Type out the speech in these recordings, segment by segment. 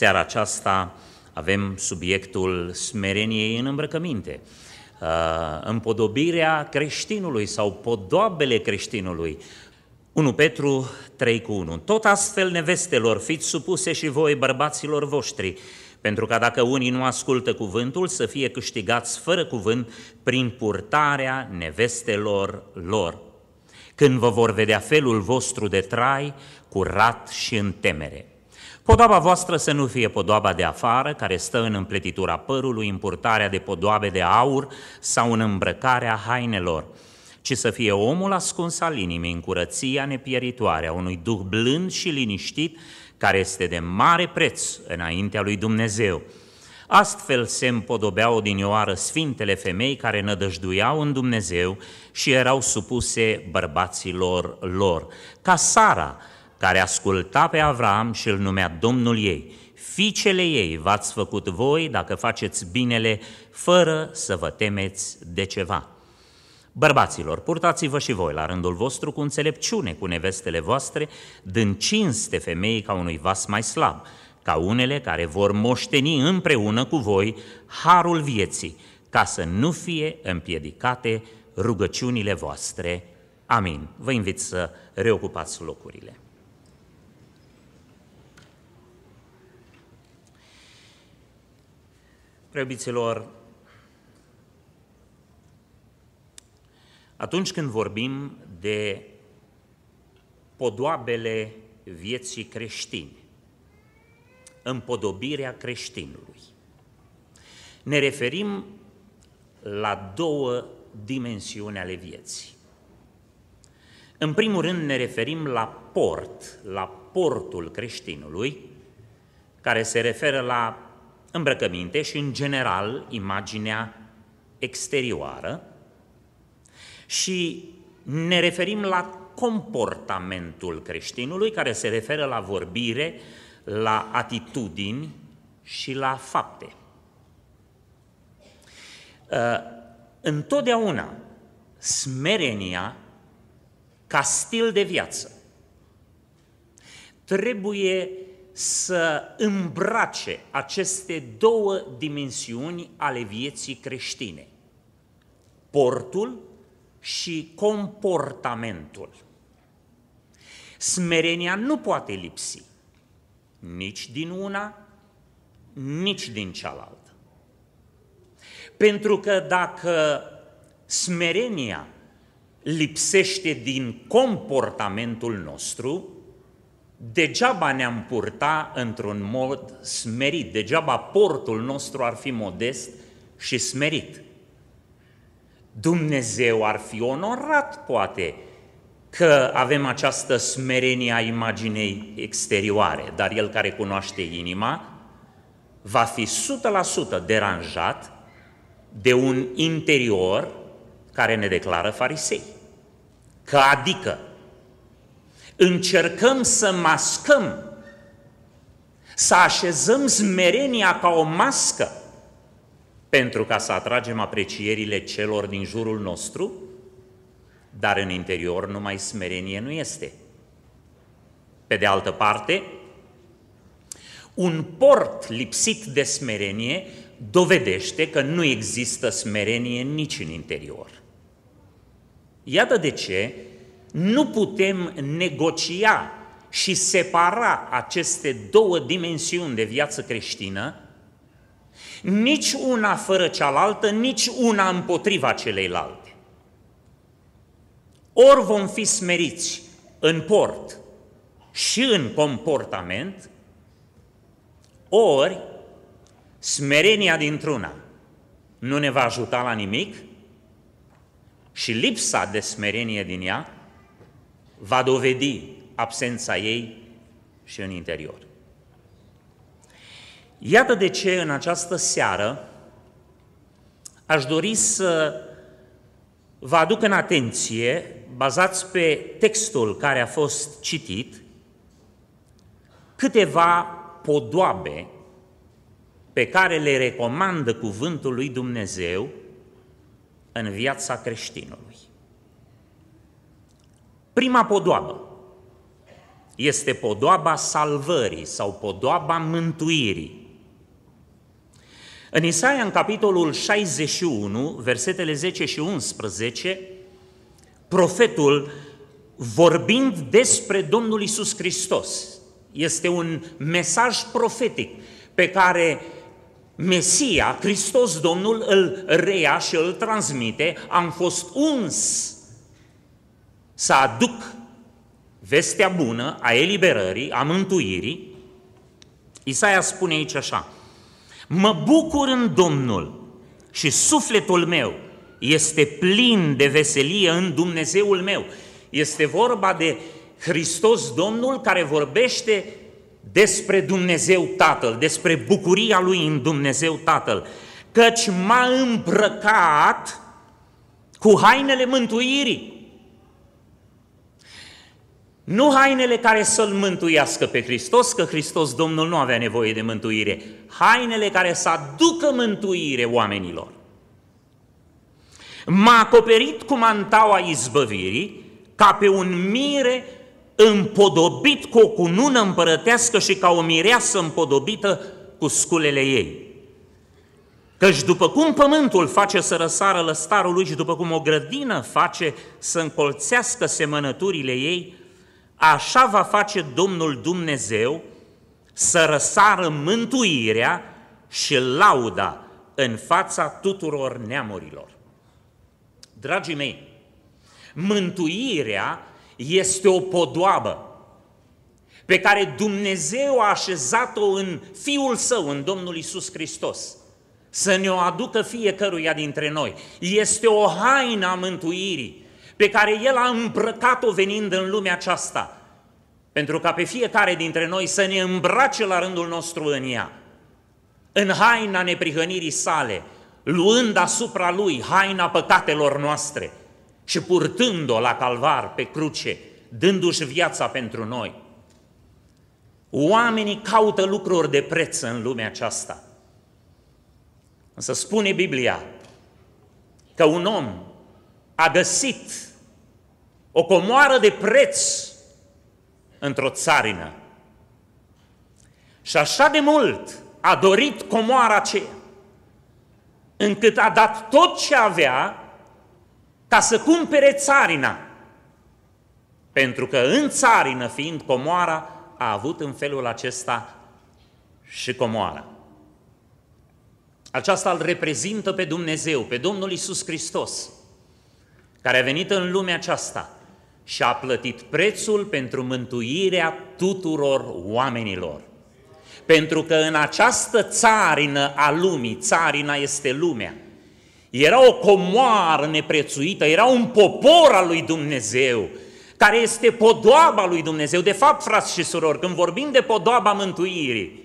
seara aceasta avem subiectul smereniei în îmbrăcăminte. Uh, împodobirea creștinului sau podoabele creștinului. 1 Petru 3 cu 1. Tot astfel, nevestelor, fiți supuse și voi bărbaților voștri, pentru ca dacă unii nu ascultă cuvântul, să fie câștigați fără cuvânt prin purtarea nevestelor lor. Când vă vor vedea felul vostru de trai, curat și în temere. Podoaba voastră să nu fie podoaba de afară, care stă în împletitura părului, în purtarea de podoabe de aur sau în îmbrăcarea hainelor, ci să fie omul ascuns al inimii în curăția nepieritoare a unui duh blând și liniștit, care este de mare preț înaintea lui Dumnezeu. Astfel se împodobeau odinioară sfintele femei care nădăjduiau în Dumnezeu și erau supuse bărbaților lor, ca Sara, care asculta pe Avram și îl numea Domnul ei. Fiicele ei v-ați făcut voi dacă faceți binele fără să vă temeți de ceva. Bărbaților, purtați-vă și voi la rândul vostru cu înțelepciune cu nevestele voastre, dând cinste femeii ca unui vas mai slab, ca unele care vor moșteni împreună cu voi harul vieții, ca să nu fie împiedicate rugăciunile voastre. Amin. Vă invit să reocupați locurile. Preobiților, atunci când vorbim de podoabele vieții creștini, împodobirea creștinului, ne referim la două dimensiuni ale vieții. În primul rând ne referim la port, la portul creștinului, care se referă la îmbrăcăminte și, în general, imaginea exterioară și ne referim la comportamentul creștinului, care se referă la vorbire, la atitudini și la fapte. Uh, întotdeauna, smerenia ca stil de viață trebuie să îmbrace aceste două dimensiuni ale vieții creștine, portul și comportamentul. Smerenia nu poate lipsi nici din una, nici din cealaltă. Pentru că dacă smerenia lipsește din comportamentul nostru, degeaba ne-am purta într-un mod smerit, degeaba portul nostru ar fi modest și smerit. Dumnezeu ar fi onorat, poate, că avem această smerenie a imaginei exterioare, dar el care cunoaște inima va fi 100% deranjat de un interior care ne declară farisei. Că adică încercăm să mascăm, să așezăm smerenia ca o mască pentru ca să atragem aprecierile celor din jurul nostru, dar în interior numai smerenie nu este. Pe de altă parte, un port lipsit de smerenie dovedește că nu există smerenie nici în interior. Iată de ce nu putem negocia și separa aceste două dimensiuni de viață creștină, nici una fără cealaltă, nici una împotriva celeilalte. Ori vom fi smeriți în port și în comportament, ori smerenia dintr-una nu ne va ajuta la nimic și lipsa de smerenie din ea va dovedi absența ei și în interior. Iată de ce în această seară aș dori să vă aduc în atenție, bazați pe textul care a fost citit, câteva podoabe pe care le recomandă cuvântul lui Dumnezeu în viața creștinului. Prima podoabă este podoaba salvării sau podoaba mântuirii. În Isaia, în capitolul 61, versetele 10 și 11, profetul, vorbind despre Domnul Isus Hristos, este un mesaj profetic pe care Mesia, Hristos Domnul, îl reia și îl transmite, am fost uns să aduc vestea bună a eliberării, a mântuirii, Isaia spune aici așa, Mă bucur în Domnul și sufletul meu este plin de veselie în Dumnezeul meu. Este vorba de Hristos Domnul care vorbește despre Dumnezeu Tatăl, despre bucuria lui în Dumnezeu Tatăl, căci m-a îmbrăcat cu hainele mântuirii. Nu hainele care să-L mântuiască pe Hristos, că Hristos Domnul nu avea nevoie de mântuire, hainele care să aducă mântuire oamenilor. M-a acoperit cu mantaua izbăvirii, ca pe un mire împodobit cu o cunună împărătească și ca o mireasă împodobită cu sculele ei. Căci după cum pământul face să răsară lăstarul lui și după cum o grădină face să încolțească semănăturile ei, Așa va face Domnul Dumnezeu să răsară mântuirea și lauda în fața tuturor neamurilor. Dragii mei, mântuirea este o podoabă pe care Dumnezeu a așezat-o în Fiul Său, în Domnul Isus Hristos, să ne o aducă fiecăruia dintre noi. Este o haină a mântuirii pe care El a îmbrăcat-o venind în lumea aceasta, pentru ca pe fiecare dintre noi să ne îmbrace la rândul nostru în ea, în haina neprihănirii sale, luând asupra Lui haina păcatelor noastre și purtând-o la calvar, pe cruce, dându-și viața pentru noi. Oamenii caută lucruri de preț în lumea aceasta. Însă spune Biblia că un om a găsit o comoară de preț într-o țarină. Și așa de mult a dorit comoara aceea, încât a dat tot ce avea ca să cumpere țarina. Pentru că în țarină, fiind comoara, a avut în felul acesta și comoara. Aceasta îl reprezintă pe Dumnezeu, pe Domnul Isus Hristos, care a venit în lumea aceasta – și a plătit prețul pentru mântuirea tuturor oamenilor. Pentru că în această țarină a lumii, țarina este lumea, era o comoară neprețuită, era un popor al lui Dumnezeu, care este podoaba lui Dumnezeu. De fapt, frați și surori, când vorbim de podoaba mântuirii,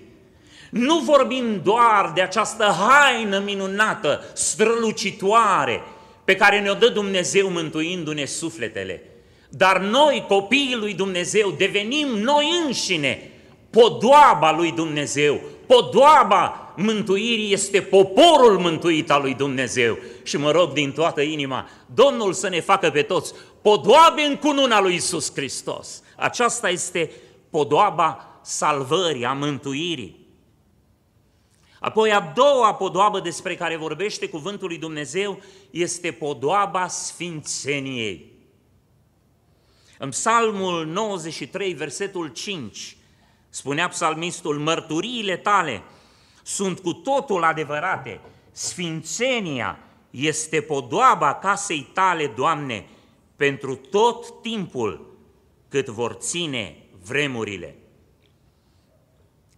nu vorbim doar de această haină minunată, strălucitoare, pe care ne-o dă Dumnezeu mântuindu-ne sufletele, dar noi, copiii lui Dumnezeu, devenim noi înșine podoaba lui Dumnezeu. Podoaba mântuirii este poporul mântuit al lui Dumnezeu. Și mă rog din toată inima, Domnul să ne facă pe toți podoabe în cununa lui Isus Hristos. Aceasta este podoaba salvării, a mântuirii. Apoi a doua podoabă despre care vorbește cuvântul lui Dumnezeu este podoaba sfințeniei. În psalmul 93, versetul 5, spunea psalmistul, mărturiile tale sunt cu totul adevărate, sfințenia este podoaba casei tale, Doamne, pentru tot timpul cât vor ține vremurile.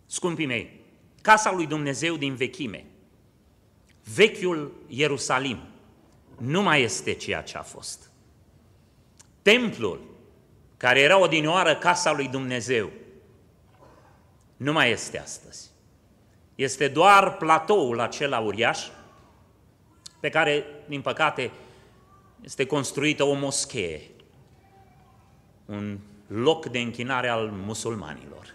Scumpii mei, casa lui Dumnezeu din vechime, vechiul Ierusalim, nu mai este ceea ce a fost. Templul care era odinioară casa lui Dumnezeu, nu mai este astăzi. Este doar platoul acela uriaș pe care, din păcate, este construită o moschee, un loc de închinare al musulmanilor.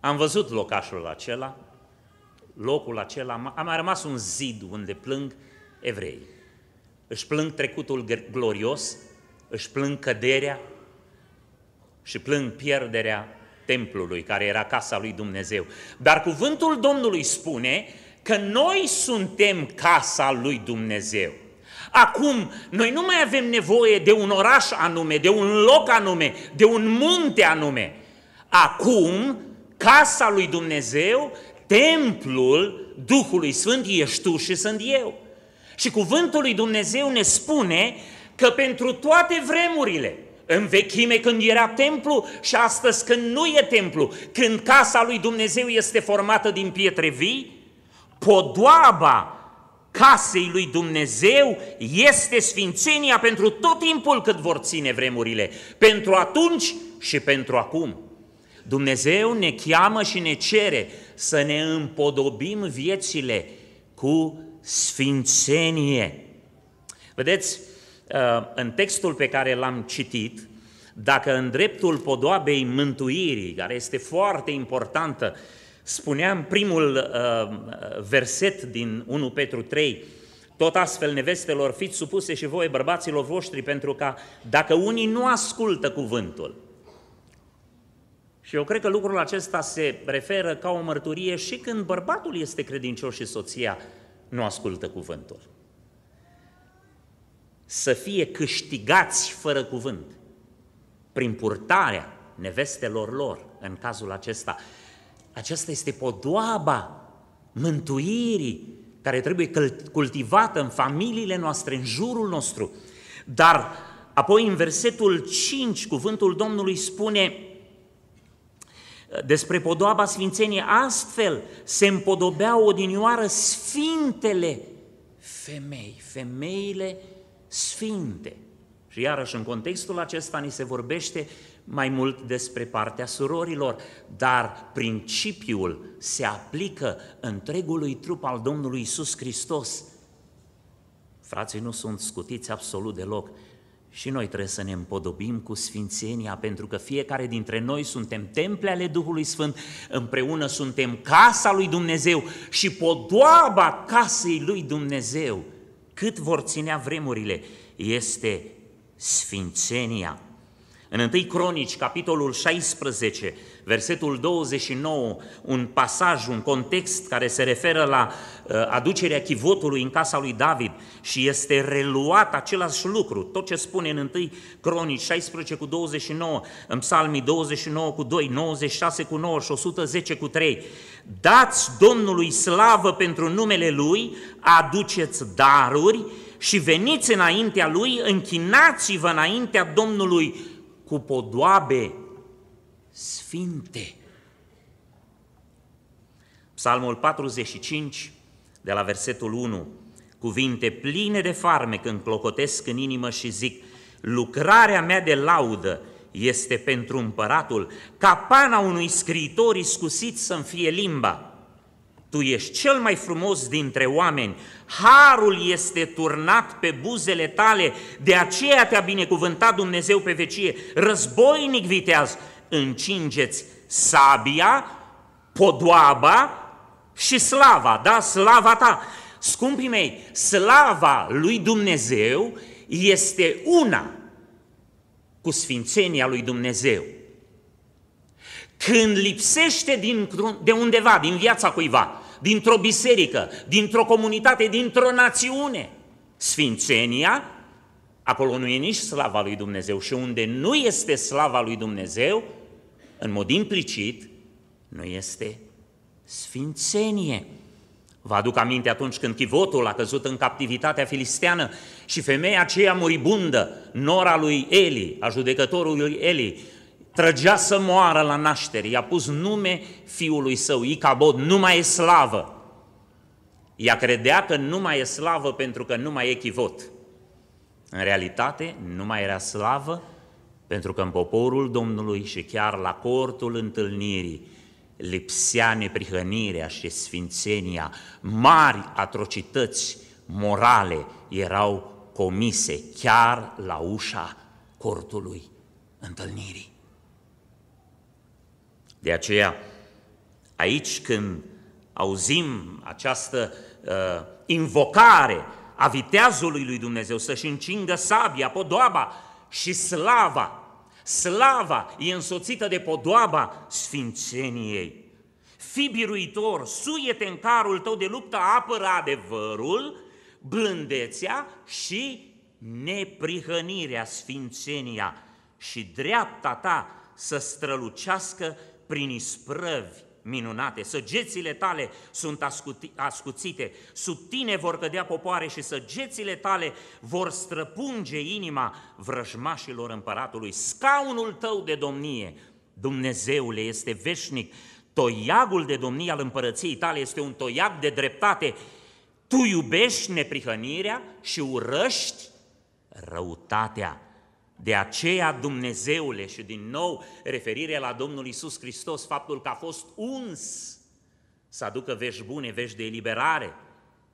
Am văzut locașul acela, locul acela, a mai rămas un zid unde plâng evrei. Își plâng trecutul glorios își plâng căderea și plâng pierderea templului, care era casa lui Dumnezeu. Dar cuvântul Domnului spune că noi suntem casa lui Dumnezeu. Acum, noi nu mai avem nevoie de un oraș anume, de un loc anume, de un munte anume. Acum, casa lui Dumnezeu, templul Duhului Sfânt ești tu și sunt eu. Și cuvântul lui Dumnezeu ne spune că pentru toate vremurile, în vechime când era templu și astăzi când nu e templu, când casa lui Dumnezeu este formată din pietre vii, podoaba casei lui Dumnezeu este sfințenia pentru tot timpul cât vor ține vremurile, pentru atunci și pentru acum. Dumnezeu ne cheamă și ne cere să ne împodobim viețile cu sfințenie. Vedeți, Uh, în textul pe care l-am citit, dacă în dreptul podoabei mântuirii, care este foarte importantă, spuneam primul uh, verset din 1 Petru 3, tot astfel, nevestelor, fiți supuse și voi bărbaților voștri, pentru că dacă unii nu ascultă cuvântul, și eu cred că lucrul acesta se referă ca o mărturie și când bărbatul este credincios și soția nu ascultă cuvântul să fie câștigați fără cuvânt prin purtarea nevestelor lor în cazul acesta. Aceasta este podoaba mântuirii care trebuie cultivată în familiile noastre, în jurul nostru. Dar apoi în versetul 5, cuvântul Domnului spune despre podoaba sfințenie, astfel se împodobeau odinioară sfintele femei, femeile sfinte. Și iarăși, în contextul acesta, ni se vorbește mai mult despre partea surorilor, dar principiul se aplică întregului trup al Domnului Isus Hristos. Frații nu sunt scutiți absolut deloc. Și noi trebuie să ne împodobim cu sfințenia, pentru că fiecare dintre noi suntem temple ale Duhului Sfânt, împreună suntem casa lui Dumnezeu și podoaba casei lui Dumnezeu cât vor ținea vremurile, este sfințenia. În 1 Cronici, capitolul 16, versetul 29, un pasaj, un context care se referă la uh, aducerea chivotului în casa lui David și este reluat același lucru, tot ce spune în 1 Cronici 16 cu 29, în psalmii 29 cu 2, 96 cu 9 și 110 cu 3. Dați Domnului slavă pentru numele Lui, aduceți daruri și veniți înaintea Lui, închinați-vă înaintea Domnului cu podoabe sfinte. Psalmul 45, de la versetul 1, cuvinte pline de farme când clocotesc în inimă și zic, lucrarea mea de laudă este pentru împăratul, capana unui scriitor iscusit să-mi fie limba. Tu ești cel mai frumos dintre oameni, harul este turnat pe buzele tale, de aceea te-a binecuvântat Dumnezeu pe vecie, războinic viteaz, încingeți sabia, podoaba și slava, da? Slava ta. Scumpii mei, slava lui Dumnezeu este una cu sfințenia lui Dumnezeu. Când lipsește din, de undeva, din viața cuiva, dintr-o biserică, dintr-o comunitate, dintr-o națiune, sfințenia, acolo nu e nici slava lui Dumnezeu și unde nu este slava lui Dumnezeu, în mod implicit, nu este sfințenie. Vă aduc aminte atunci când Chivotul a căzut în captivitatea filisteană și femeia aceea moribundă, nora lui Eli, a judecătorului Eli, trăgea să moară la naștere, i-a pus nume fiului său, Icabod, nu mai e slavă. Ea credea că nu mai e slavă pentru că nu mai e chivot. În realitate, nu mai era slavă pentru că în poporul Domnului și chiar la cortul întâlnirii lipsea neprihănirea și sfințenia, mari atrocități morale erau comise chiar la ușa cortului întâlnirii. De aceea, aici când auzim această uh, invocare a viteazului lui Dumnezeu să-și încingă sabia, podoaba, și slava. Slava e însoțită de podoaba sfințeniei. Fii biruitor, suie-te în carul tău de luptă, apără adevărul, blândețea și neprihănirea, sfințenia și dreapta ta să strălucească prin isprăvi minunate, săgețile tale sunt ascuțite, sub tine vor cădea popoare și săgețile tale vor străpunge inima vrăjmașilor împăratului. Scaunul tău de domnie, Dumnezeule, este veșnic, toiagul de domnie al împărăției tale este un toiag de dreptate. Tu iubești neprihănirea și urăști răutatea. De aceea, Dumnezeule, și din nou referire la Domnul Isus Hristos, faptul că a fost uns să aducă vești bune, vești de eliberare,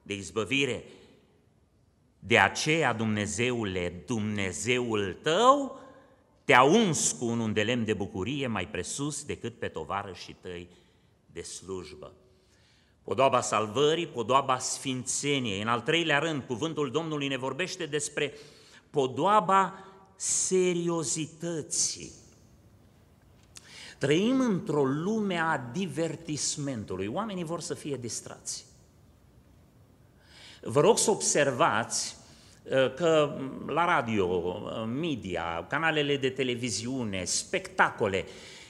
de izbăvire. De aceea, Dumnezeule, Dumnezeul tău te-a uns cu un undelem de bucurie mai presus decât pe tovarășii tăi de slujbă. Podoaba salvării, podoaba sfințeniei. În al treilea rând, cuvântul Domnului ne vorbește despre podoaba seriozității. Trăim într-o lume a divertismentului. Oamenii vor să fie distrați. Vă rog să observați uh, că la radio, uh, media, canalele de televiziune, spectacole,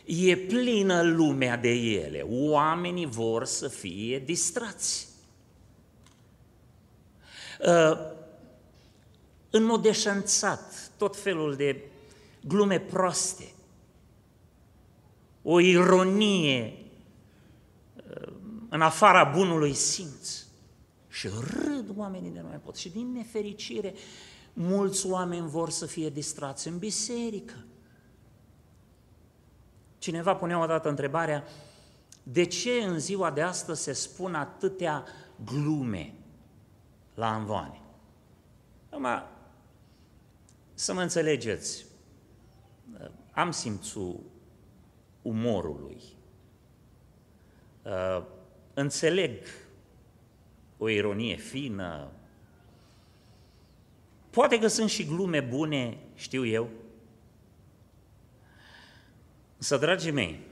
e plină lumea de ele. Oamenii vor să fie distrați. Uh, în mod deșanțat, tot felul de glume proaste, o ironie uh, în afara bunului simț. Și râd oamenii de noi pot. Și din nefericire, mulți oameni vor să fie distrați în biserică. Cineva punea odată întrebarea, de ce în ziua de astăzi se spun atâtea glume la anvoane? Numai să mă înțelegeți, am simțul umorului. Uh, înțeleg o ironie fină, poate că sunt și glume bune, știu eu. Să, dragii mei,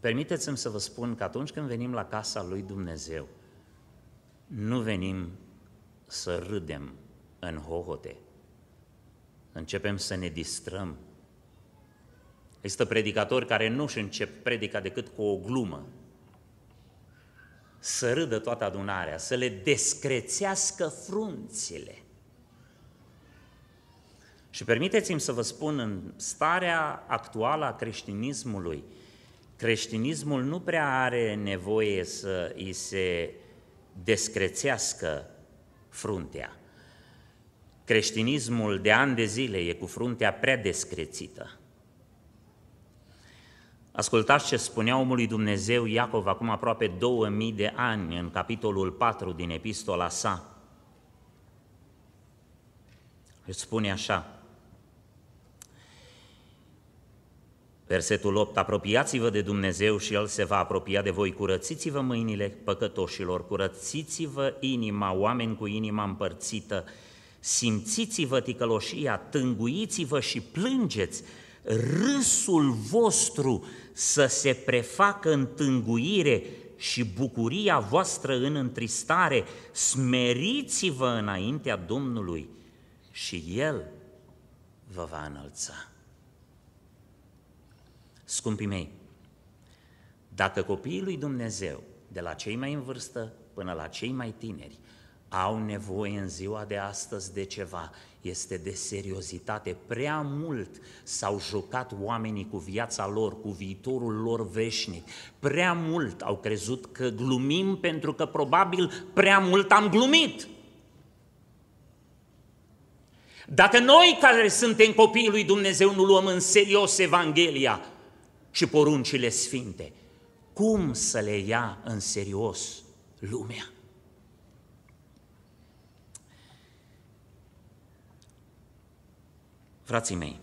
permiteți-mi să vă spun că atunci când venim la casa lui Dumnezeu, nu venim să râdem în hohote, începem să ne distrăm. Există predicatori care nu își încep predica decât cu o glumă. Să râdă toată adunarea, să le descrețească frunțile. Și permiteți-mi să vă spun, în starea actuală a creștinismului, creștinismul nu prea are nevoie să îi se descrețească fruntea creștinismul de ani de zile e cu fruntea prea descrețită. Ascultați ce spunea omului Dumnezeu Iacov acum aproape 2000 de ani în capitolul 4 din epistola sa. Îți spune așa, Versetul 8, apropiați-vă de Dumnezeu și El se va apropia de voi, curățiți-vă mâinile păcătoșilor, curățiți-vă inima, oameni cu inima împărțită, simțiți-vă ticăloșia, tânguiți-vă și plângeți, râsul vostru să se prefacă în tânguire și bucuria voastră în întristare, smeriți-vă înaintea Domnului și El vă va înălța. Scumpii mei, dacă copiii lui Dumnezeu, de la cei mai în vârstă până la cei mai tineri, au nevoie în ziua de astăzi de ceva, este de seriozitate. Prea mult s-au jucat oamenii cu viața lor, cu viitorul lor veșnic. Prea mult au crezut că glumim pentru că probabil prea mult am glumit. Dacă noi care suntem copiii lui Dumnezeu nu luăm în serios Evanghelia și poruncile sfinte, cum să le ia în serios lumea? Frații mei,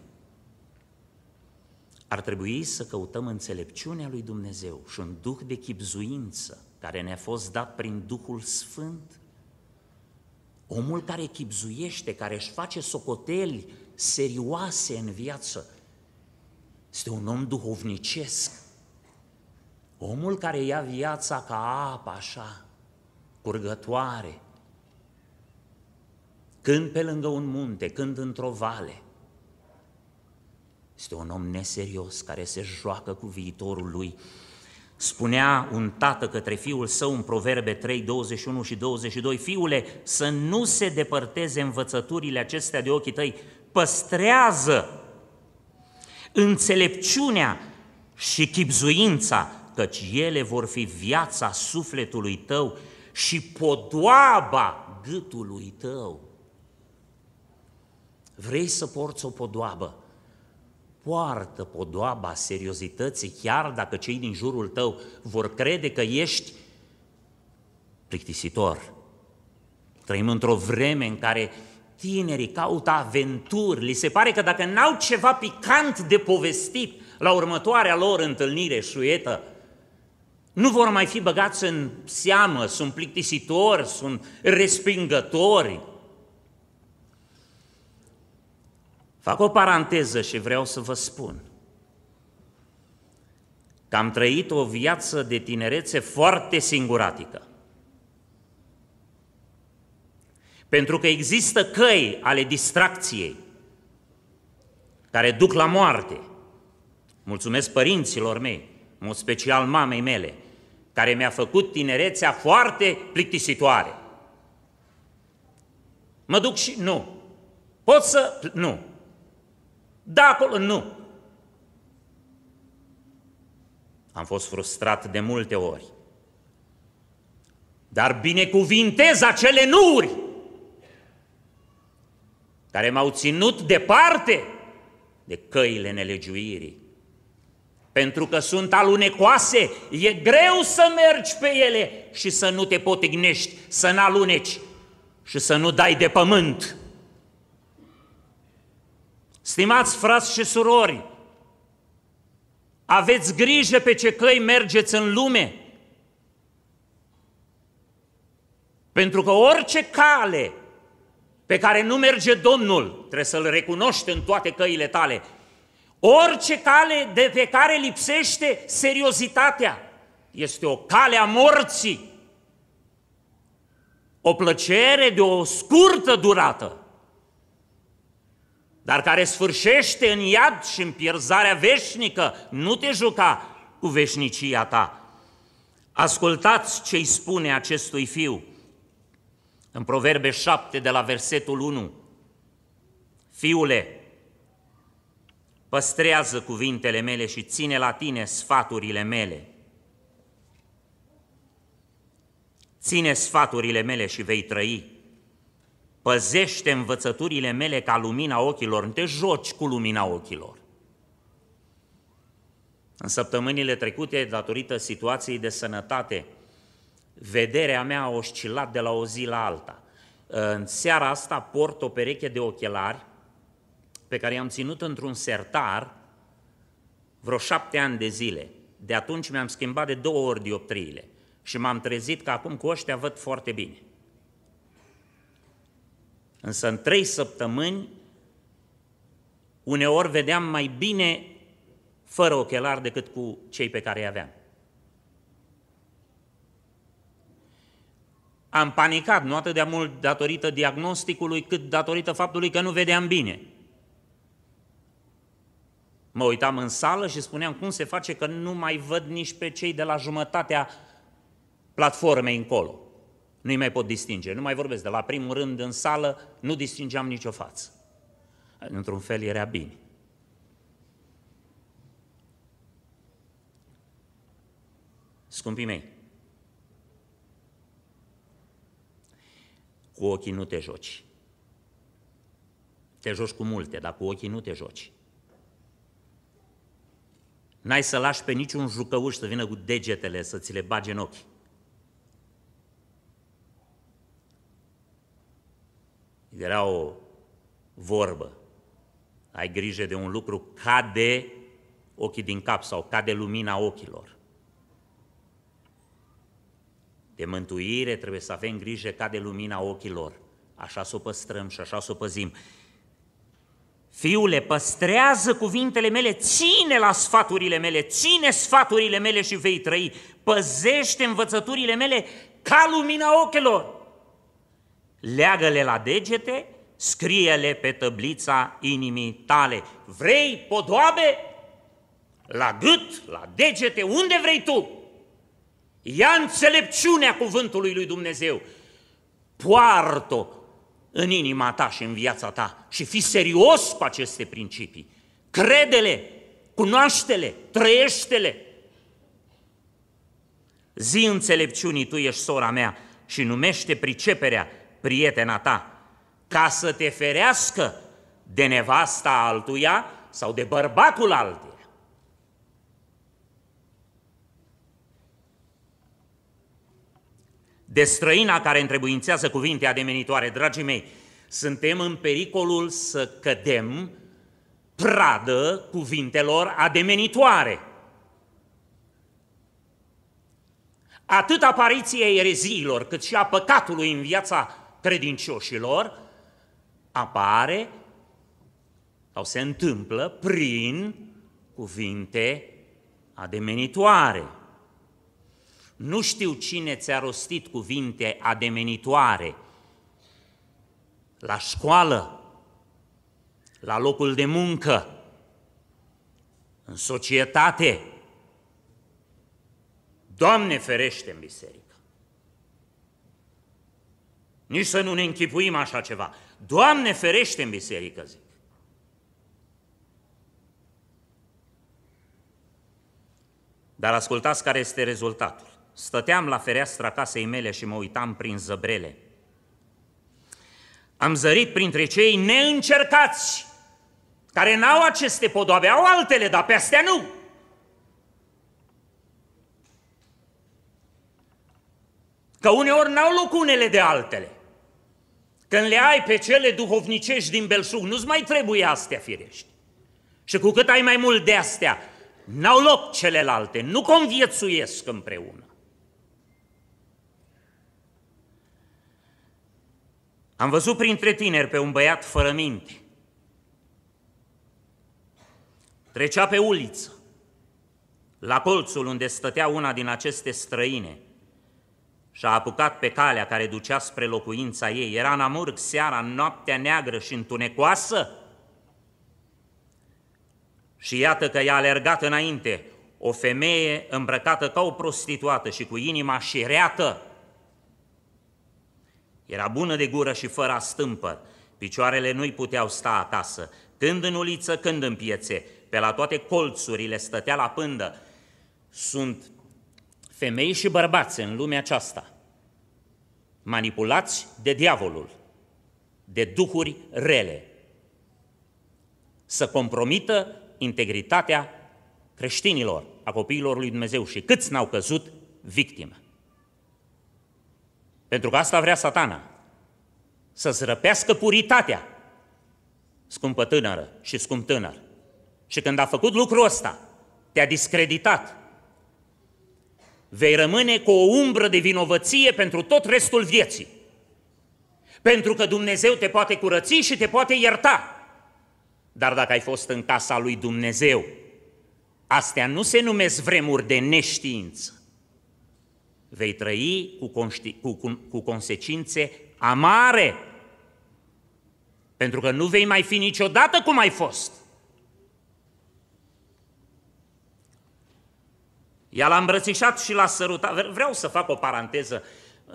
ar trebui să căutăm înțelepciunea lui Dumnezeu și un duh de chipzuință care ne-a fost dat prin Duhul Sfânt. Omul care chipzuiește, care își face socoteli serioase în viață, este un om duhovnicesc. Omul care ia viața ca apă așa, curgătoare, când pe lângă un munte, când într-o vale, este un om neserios care se joacă cu viitorul lui. Spunea un tată către fiul său în Proverbe 3, 21 și 22, Fiule, să nu se depărteze învățăturile acestea de ochii tăi, păstrează înțelepciunea și chipzuința, căci ele vor fi viața sufletului tău și podoaba gâtului tău. Vrei să porți o podoabă poartă podoaba seriozității, chiar dacă cei din jurul tău vor crede că ești plictisitor. Trăim într-o vreme în care tinerii caută aventuri, li se pare că dacă n-au ceva picant de povestit la următoarea lor întâlnire șuietă, nu vor mai fi băgați în seamă, sunt plictisitori, sunt respingători, Fac o paranteză și vreau să vă spun că am trăit o viață de tinerețe foarte singuratică. Pentru că există căi ale distracției care duc la moarte. Mulțumesc părinților mei, în special mamei mele, care mi-a făcut tinerețea foarte plictisitoare. Mă duc și nu. Pot să... Nu. Da, acolo, nu. Am fost frustrat de multe ori. Dar binecuvintez acele nuri care m-au ținut departe de căile nelegiuirii. Pentru că sunt alunecoase, e greu să mergi pe ele și să nu te potignești, să n aluneci și să nu dai de pământ. Stimați frați și surori, aveți grijă pe ce căi mergeți în lume, pentru că orice cale pe care nu merge Domnul, trebuie să-L recunoști în toate căile tale, orice cale de pe care lipsește seriozitatea, este o cale a morții, o plăcere de o scurtă durată, dar care sfârșește în iad și în pierzarea veșnică, nu te juca cu veșnicia ta. Ascultați ce îi spune acestui fiu în Proverbe 7 de la versetul 1. Fiule, păstrează cuvintele mele și ține la tine sfaturile mele. Ține sfaturile mele și vei trăi Păzește învățăturile mele ca lumina ochilor, nu te joci cu lumina ochilor. În săptămânile trecute, datorită situației de sănătate, vederea mea a oscilat de la o zi la alta. În seara asta port o pereche de ochelari pe care i-am ținut într-un sertar vreo șapte ani de zile. De atunci mi-am schimbat de două ori dioptriile și m-am trezit că acum cu ăștia văd foarte bine. Însă în trei săptămâni, uneori vedeam mai bine fără ochelar decât cu cei pe care îi aveam. Am panicat, nu atât de mult datorită diagnosticului, cât datorită faptului că nu vedeam bine. Mă uitam în sală și spuneam cum se face că nu mai văd nici pe cei de la jumătatea platformei încolo nu-i mai pot distinge. Nu mai vorbesc de la primul rând în sală, nu distingeam nicio față. Într-un fel era bine. Scumpii mei, cu ochii nu te joci. Te joci cu multe, dar cu ochii nu te joci. N-ai să lași pe niciun jucăuș să vină cu degetele să ți le bage în ochi. Era o vorbă. Ai grijă de un lucru, cade ochii din cap sau cade lumina ochilor. De mântuire trebuie să avem grijă ca de lumina ochilor. Așa să o păstrăm și așa să o păzim. Fiule, păstrează cuvintele mele, ține la sfaturile mele, ține sfaturile mele și vei trăi. Păzește învățăturile mele ca lumina ochilor leagă-le la degete, scrie-le pe tăblița inimii tale. Vrei podoabe? La gât, la degete, unde vrei tu? Ia înțelepciunea cuvântului lui Dumnezeu. Poartă-o în inima ta și în viața ta și fi serios cu aceste principii. Credele, cunoaște-le, trăiește-le. Zi înțelepciunii, tu ești sora mea și numește priceperea prietena ta, ca să te ferească de nevasta altuia sau de bărbatul altuia. De străina care întrebuințează cuvinte ademenitoare, dragii mei, suntem în pericolul să cădem pradă cuvintelor ademenitoare. Atât apariției ereziilor, cât și a păcatului în viața credincioșilor apare sau se întâmplă prin cuvinte ademenitoare. Nu știu cine ți-a rostit cuvinte ademenitoare. La școală, la locul de muncă, în societate. Doamne ferește în biserică! Nici să nu ne închipuim așa ceva. Doamne ferește în biserică, zic. Dar ascultați care este rezultatul. Stăteam la fereastra casei mele și mă uitam prin zăbrele. Am zărit printre cei neîncercați, care n-au aceste podoabe, au altele, dar pe astea nu. Că uneori n-au loc unele de altele. Când le ai pe cele duhovnicești din belșug, nu-ți mai trebuie astea firești. Și cu cât ai mai mult de astea, n-au loc celelalte, nu conviețuiesc împreună. Am văzut printre tineri pe un băiat fără minte. Trecea pe uliță, la colțul unde stătea una din aceste străine – și-a apucat pe calea care ducea spre locuința ei. Era în amurg seara, în noaptea neagră și întunecoasă. Și iată că i-a alergat înainte o femeie îmbrăcată ca o prostituată și cu inima șireată. Era bună de gură și fără stâmpă. Picioarele nu-i puteau sta acasă, când în uliță, când în piețe, pe la toate colțurile stătea la pândă. Sunt femei și bărbați în lumea aceasta, manipulați de diavolul, de duhuri rele, să compromită integritatea creștinilor, a copiilor lui Dumnezeu și câți n-au căzut victime. Pentru că asta vrea satana, să zrăpească puritatea, scumpă tânără și scump tânăr. Și când a făcut lucrul ăsta, te-a discreditat, vei rămâne cu o umbră de vinovăție pentru tot restul vieții. Pentru că Dumnezeu te poate curăți și te poate ierta. Dar dacă ai fost în casa lui Dumnezeu, astea nu se numesc vremuri de neștiință. Vei trăi cu, conști, cu, cu, cu consecințe amare, pentru că nu vei mai fi niciodată cum ai fost. Ea l-a îmbrățișat și l-a sărutat. Vreau să fac o paranteză.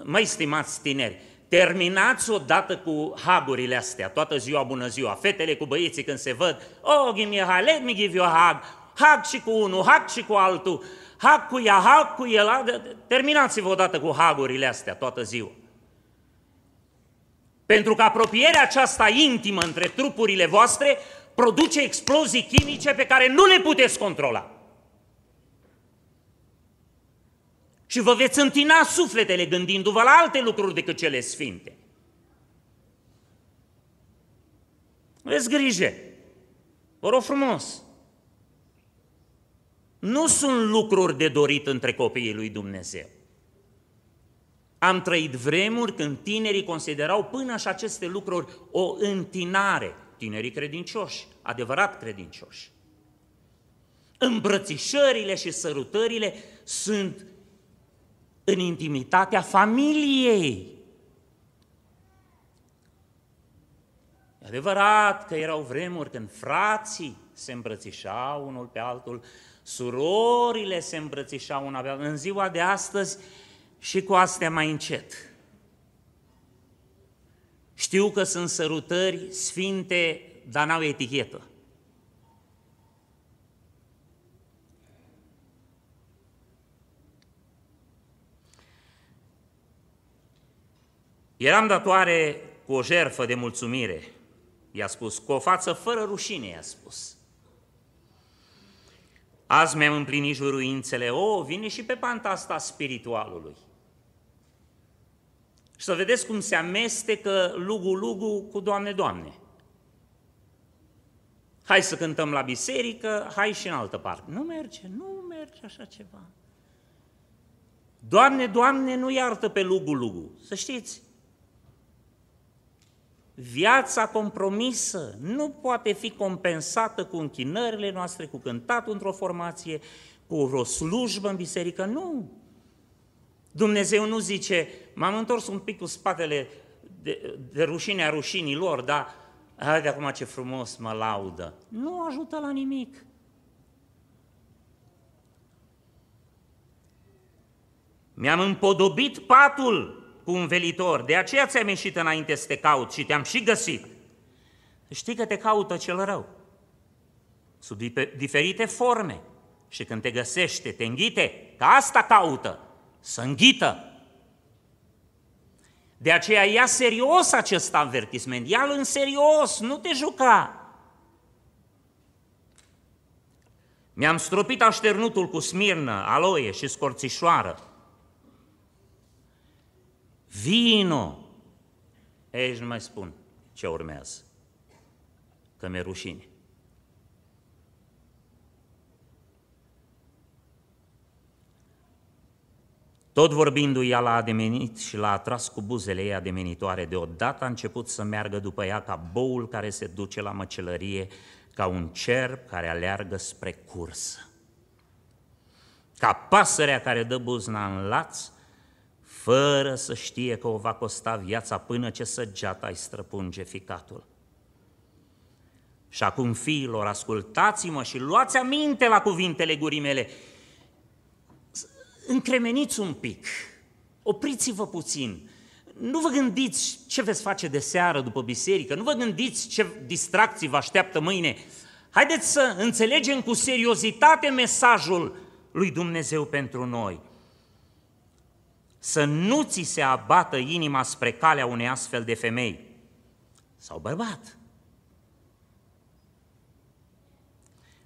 Mai stimați tineri, terminați odată cu hagurile astea, toată ziua bună ziua, fetele cu băieții când se văd, oh, give me a hug, let me give you a hug, hug și cu unul, hug și cu altul, hug cu ea, hug cu el, terminați-vă odată cu hagurile astea toată ziua. Pentru că apropierea aceasta intimă între trupurile voastre produce explozii chimice pe care nu le puteți controla. și vă veți întina sufletele gândindu-vă la alte lucruri decât cele sfinte. Aveți grijă, vă rog frumos, nu sunt lucruri de dorit între copiii lui Dumnezeu. Am trăit vremuri când tinerii considerau până și aceste lucruri o întinare, tinerii credincioși, adevărat credincioși. Îmbrățișările și sărutările sunt în intimitatea familiei. E adevărat că erau vremuri când frații se îmbrățișau unul pe altul, surorile se îmbrățișau una pe altul. În ziua de astăzi și cu astea mai încet. Știu că sunt sărutări sfinte, dar n-au etichetă. Eram datoare cu o jerfă de mulțumire, i-a spus, cu o față fără rușine, i-a spus. Azi mi-am împlinit juruințele, o, vine și pe panta asta spiritualului. Și să vedeți cum se amestecă lugu-lugu cu Doamne, Doamne. Hai să cântăm la biserică, hai și în altă parte. Nu merge, nu merge așa ceva. Doamne, Doamne, nu iartă pe lugu-lugu. Să știți, Viața compromisă nu poate fi compensată cu închinările noastre, cu cântatul într-o formație, cu o slujbă în biserică, nu. Dumnezeu nu zice, m-am întors un pic cu spatele de, de a rușinilor, dar haide acum ce frumos mă laudă. Nu ajută la nimic. Mi-am împodobit patul cu un velitor, de aceea ți-am ieșit înainte să te caut și te-am și găsit. Știi că te caută cel rău, sub diferite forme. Și când te găsește, te înghite, că asta caută, să înghită. De aceea ia serios acest avertisment, ia-l în serios, nu te juca. Mi-am stropit așternutul cu smirnă, aloie și scorțișoară. Vino! ei nu mai spun ce urmează, că mi-e rușine. Tot vorbindu-i, ea l-a ademenit și l-a atras cu buzele ei ademenitoare. Deodată a început să meargă după ea ca boul care se duce la măcelărie, ca un cerb care aleargă spre cursă. Ca pasărea care dă buzna în lați, fără să știe că o va costa viața până ce săgeata îi străpunge ficatul. Și acum, fiilor, ascultați-mă și luați aminte la cuvintele gurii mele. Încremeniți un pic, opriți-vă puțin, nu vă gândiți ce veți face de seară după biserică, nu vă gândiți ce distracții vă așteaptă mâine. Haideți să înțelegem cu seriozitate mesajul lui Dumnezeu pentru noi să nu ți se abată inima spre calea unei astfel de femei sau bărbat.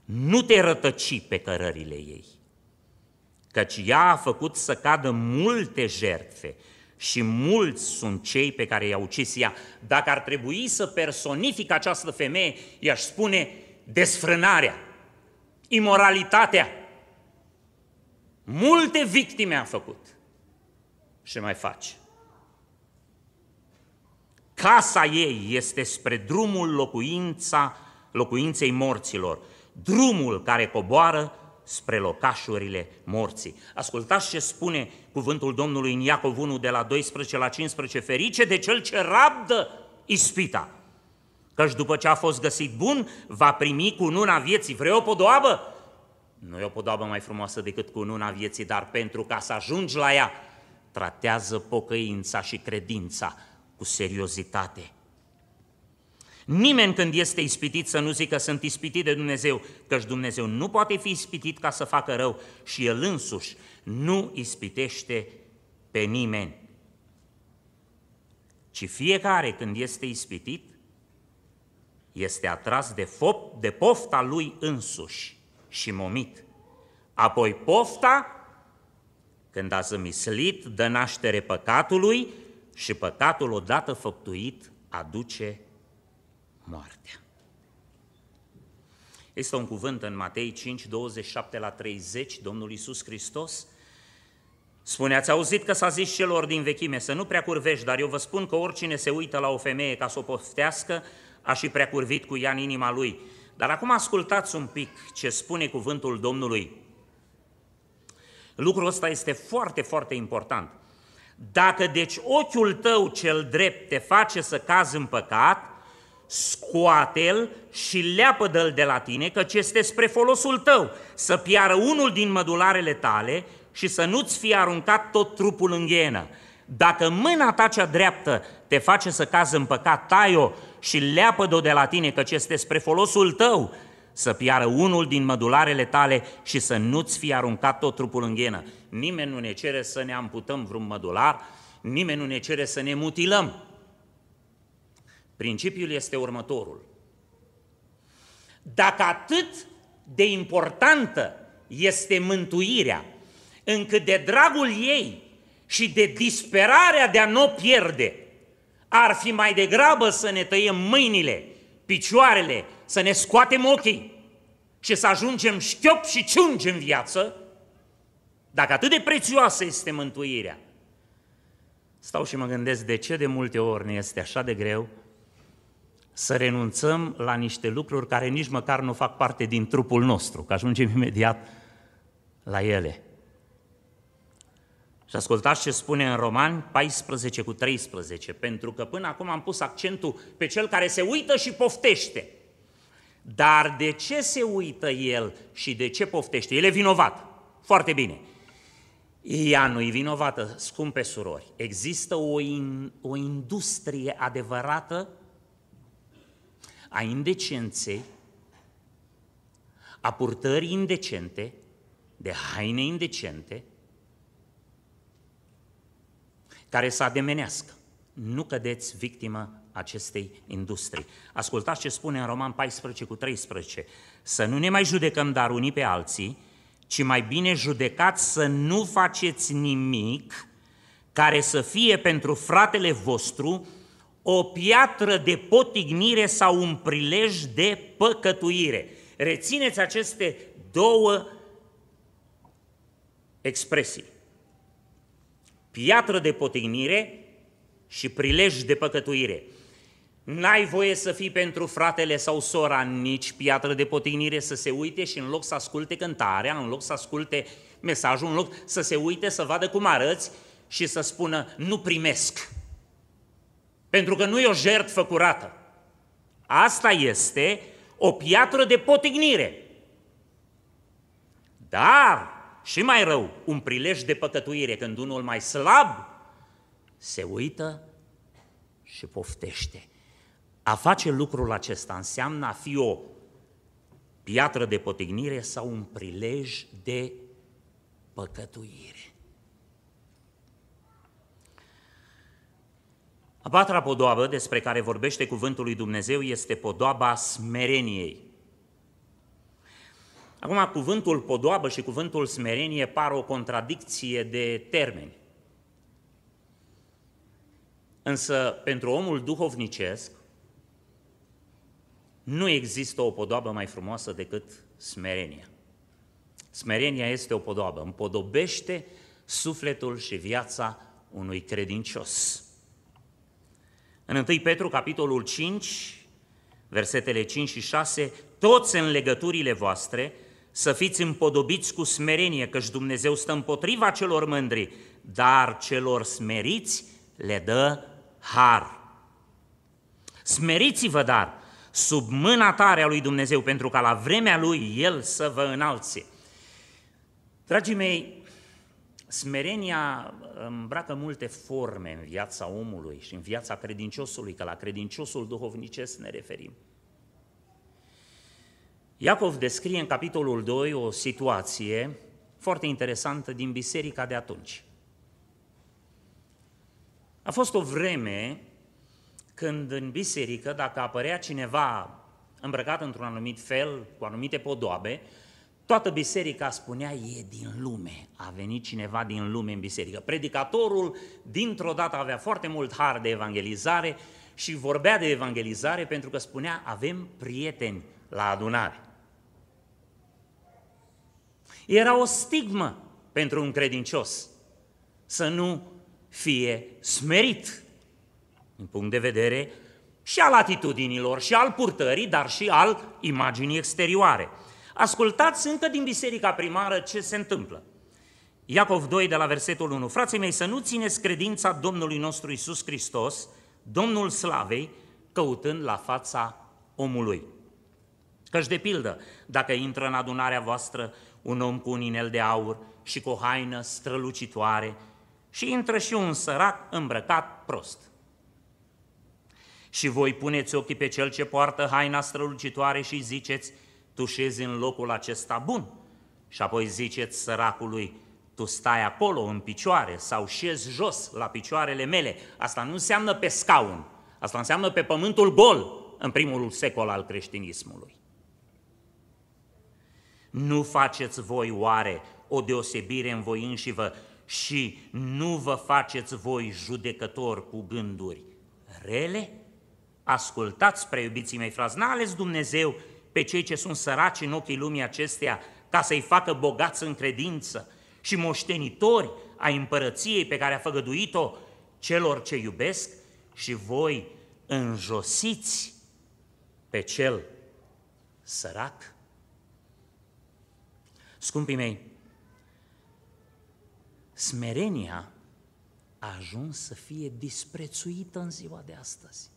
Nu te rătăci pe cărările ei, căci ea a făcut să cadă multe jertfe și mulți sunt cei pe care i-a ucis ea. Dacă ar trebui să personific această femeie, i-aș spune desfrânarea, imoralitatea. Multe victime a făcut și mai faci. Casa ei este spre drumul locuința, locuinței morților, drumul care coboară spre locașurile morții. Ascultați ce spune cuvântul Domnului în Iacov 1 de la 12 la 15, ferice de cel ce rabdă ispita, căci după ce a fost găsit bun, va primi cu nuna vieții. Vrei o podoabă? Nu e o podoabă mai frumoasă decât cu nuna vieții, dar pentru ca să ajungi la ea, tratează pocăința și credința cu seriozitate. Nimeni când este ispitit să nu zică sunt ispitit de Dumnezeu, căci Dumnezeu nu poate fi ispitit ca să facă rău și El însuși nu ispitește pe nimeni. Ci fiecare când este ispitit, este atras de, fop, de pofta lui însuși și momit. Apoi pofta când a zămislit, dă naștere păcatului și păcatul odată făptuit aduce moartea. Este un cuvânt în Matei 5, 27 la 30, Domnul Iisus Hristos spune, ați auzit că s-a zis celor din vechime să nu prea curvești, dar eu vă spun că oricine se uită la o femeie ca să o poftească, a și prea curvit cu ea în inima lui. Dar acum ascultați un pic ce spune cuvântul Domnului. Lucrul ăsta este foarte, foarte important. Dacă deci ochiul tău cel drept te face să cazi în păcat, scoate-l și leapă l de la tine, căci este spre folosul tău să piară unul din mădularele tale și să nu-ți fie aruncat tot trupul în ghienă. Dacă mâna ta cea dreaptă te face să cazi în păcat, tai-o și leapă-o de la tine, căci este spre folosul tău să piară unul din mădularele tale și să nu-ți fie aruncat tot trupul în ghenă. Nimeni nu ne cere să ne amputăm vreun mădular, nimeni nu ne cere să ne mutilăm. Principiul este următorul. Dacă atât de importantă este mântuirea, încât de dragul ei și de disperarea de a nu o pierde, ar fi mai degrabă să ne tăiem mâinile, picioarele, să ne scoatem ochii și să ajungem șchiop și ciungi în viață, dacă atât de prețioasă este mântuirea. Stau și mă gândesc de ce de multe ori ne este așa de greu să renunțăm la niște lucruri care nici măcar nu fac parte din trupul nostru, că ajungem imediat la ele. Și ascultați ce spune în Romani 14 cu 13, pentru că până acum am pus accentul pe cel care se uită și poftește. Dar de ce se uită el și de ce poftește? El e vinovat. Foarte bine. Ea nu e vinovată, scumpe surori. Există o, in, o industrie adevărată a indecenței, a purtării indecente, de haine indecente, care să ademenească. Nu cădeți victimă acestei industrii. Ascultați ce spune în Roman 14 cu 13. Să nu ne mai judecăm dar unii pe alții, ci mai bine judecați să nu faceți nimic care să fie pentru fratele vostru o piatră de potignire sau un prilej de păcătuire. Rețineți aceste două expresii. Piatră de potignire și prilej de păcătuire. N-ai voie să fii pentru fratele sau sora nici piatră de potignire să se uite și în loc să asculte cântarea, în loc să asculte mesajul, în loc să se uite, să vadă cum arăți și să spună nu primesc. Pentru că nu e o jertfă curată. Asta este o piatră de potignire. Dar, și mai rău, un prilej de păcătuire când unul mai slab se uită și poftește. A face lucrul acesta înseamnă a fi o piatră de potignire sau un prilej de păcătuire. A patra podoabă despre care vorbește cuvântul lui Dumnezeu este podoaba smereniei. Acum, cuvântul podoabă și cuvântul smerenie par o contradicție de termeni. Însă, pentru omul duhovnicesc, nu există o podoabă mai frumoasă decât smerenia. Smerenia este o podoabă, împodobește sufletul și viața unui credincios. În 1 Petru, capitolul 5, versetele 5 și 6, toți în legăturile voastre să fiți împodobiți cu smerenie, căci Dumnezeu stă împotriva celor mândri, dar celor smeriți le dă har. Smeriți-vă, dar, sub mâna tare a lui Dumnezeu, pentru ca la vremea lui El să vă înalțe. Dragii mei, smerenia îmbracă multe forme în viața omului și în viața credinciosului, că la credinciosul duhovnicesc ne referim. Iacov descrie în capitolul 2 o situație foarte interesantă din biserica de atunci. A fost o vreme când în biserică, dacă apărea cineva îmbrăcat într-un anumit fel, cu anumite podoabe, toată biserica spunea, e din lume, a venit cineva din lume în biserică. Predicatorul, dintr-o dată, avea foarte mult har de evangelizare și vorbea de evangelizare pentru că spunea, avem prieteni la adunare. Era o stigmă pentru un credincios să nu fie smerit în punct de vedere și al atitudinilor, și al purtării, dar și al imaginii exterioare. Ascultați încă din biserica primară ce se întâmplă. Iacov 2 de la versetul 1. Frații mei, să nu țineți credința Domnului nostru Isus Hristos, Domnul Slavei, căutând la fața omului. Căci de pildă, dacă intră în adunarea voastră un om cu un inel de aur și cu o haină strălucitoare și intră și un sărac îmbrăcat prost – și voi puneți ochii pe cel ce poartă haina strălucitoare și ziceți, tu șezi în locul acesta bun. Și apoi ziceți săracului, tu stai acolo în picioare sau șezi jos la picioarele mele. Asta nu înseamnă pe scaun, asta înseamnă pe pământul gol în primul secol al creștinismului. Nu faceți voi oare o deosebire în voi înșivă și nu vă faceți voi judecători cu gânduri rele? Ascultați, prea iubiții mei frați, n-a ales Dumnezeu pe cei ce sunt săraci în ochii lumii acesteia ca să-i facă bogați în credință și moștenitori a împărăției pe care a făgăduit-o celor ce iubesc și voi înjosiți pe cel sărac? Scumpii mei, smerenia a ajuns să fie disprețuită în ziua de astăzi.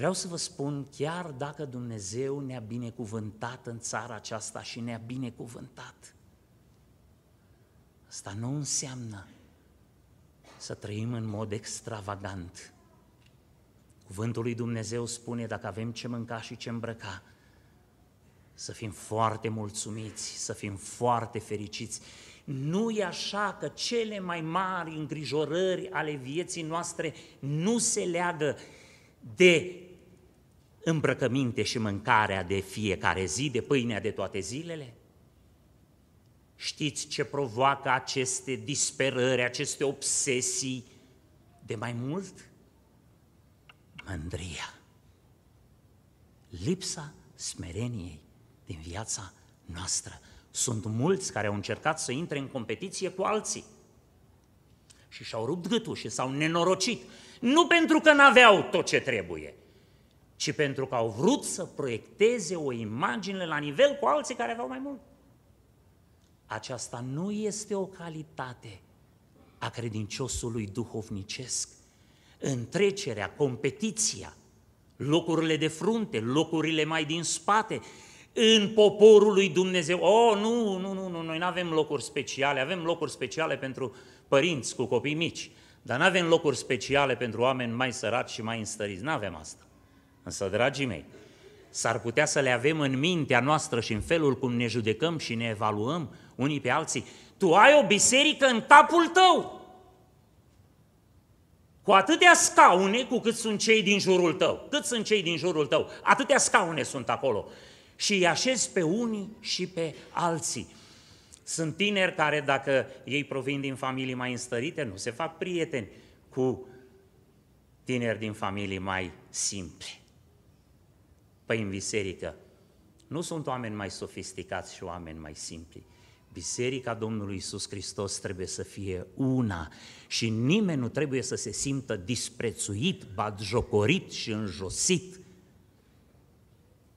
Vreau să vă spun, chiar dacă Dumnezeu ne-a binecuvântat în țara aceasta și ne-a binecuvântat, asta nu înseamnă să trăim în mod extravagant. Cuvântul lui Dumnezeu spune, dacă avem ce mânca și ce îmbrăca, să fim foarte mulțumiți, să fim foarte fericiți. Nu e așa că cele mai mari îngrijorări ale vieții noastre nu se leagă de îmbrăcăminte și mâncarea de fiecare zi, de pâinea de toate zilele? Știți ce provoacă aceste disperări, aceste obsesii de mai mult? Mândria. Lipsa smereniei din viața noastră. Sunt mulți care au încercat să intre în competiție cu alții și și-au rupt gâtul și s-au nenorocit. Nu pentru că n-aveau tot ce trebuie, ci pentru că au vrut să proiecteze o imagine la nivel cu alții care aveau mai mult. Aceasta nu este o calitate a credinciosului duhovnicesc. Întrecerea, competiția, locurile de frunte, locurile mai din spate, în poporul lui Dumnezeu. Oh, nu, nu, nu, nu, noi nu avem locuri speciale, avem locuri speciale pentru părinți cu copii mici, dar nu avem locuri speciale pentru oameni mai săraci și mai înstăriți, nu avem asta. Însă, dragii mei, s-ar putea să le avem în mintea noastră și în felul cum ne judecăm și ne evaluăm unii pe alții. Tu ai o biserică în capul tău, cu atâtea scaune cu cât sunt cei din jurul tău. Cât sunt cei din jurul tău, atâtea scaune sunt acolo. Și îi așezi pe unii și pe alții. Sunt tineri care, dacă ei provin din familii mai înstărite, nu se fac prieteni cu tineri din familii mai simple păi în biserică. Nu sunt oameni mai sofisticați și oameni mai simpli. Biserica Domnului Isus Hristos trebuie să fie una și nimeni nu trebuie să se simtă disprețuit, badjocorit și înjosit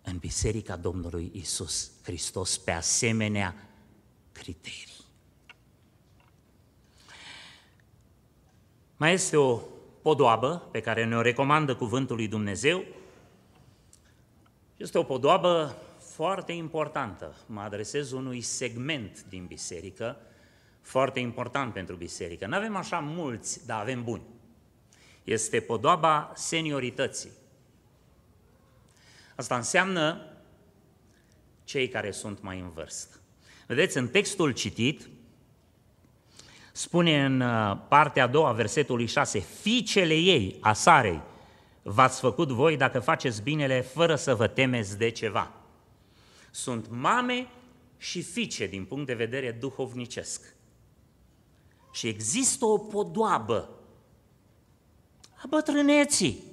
în Biserica Domnului Isus Hristos pe asemenea criterii. Mai este o podoabă pe care ne-o recomandă Cuvântul lui Dumnezeu, este o podoabă foarte importantă. Mă adresez unui segment din biserică, foarte important pentru biserică. Nu avem așa mulți, dar avem buni. Este podoaba seniorității. Asta înseamnă cei care sunt mai în vârstă. Vedeți, în textul citit, spune în uh, partea a doua versetului 6, fiicele ei, Asarei, v-ați făcut voi dacă faceți binele fără să vă temeți de ceva. Sunt mame și fiice din punct de vedere duhovnicesc. Și există o podoabă a bătrâneții.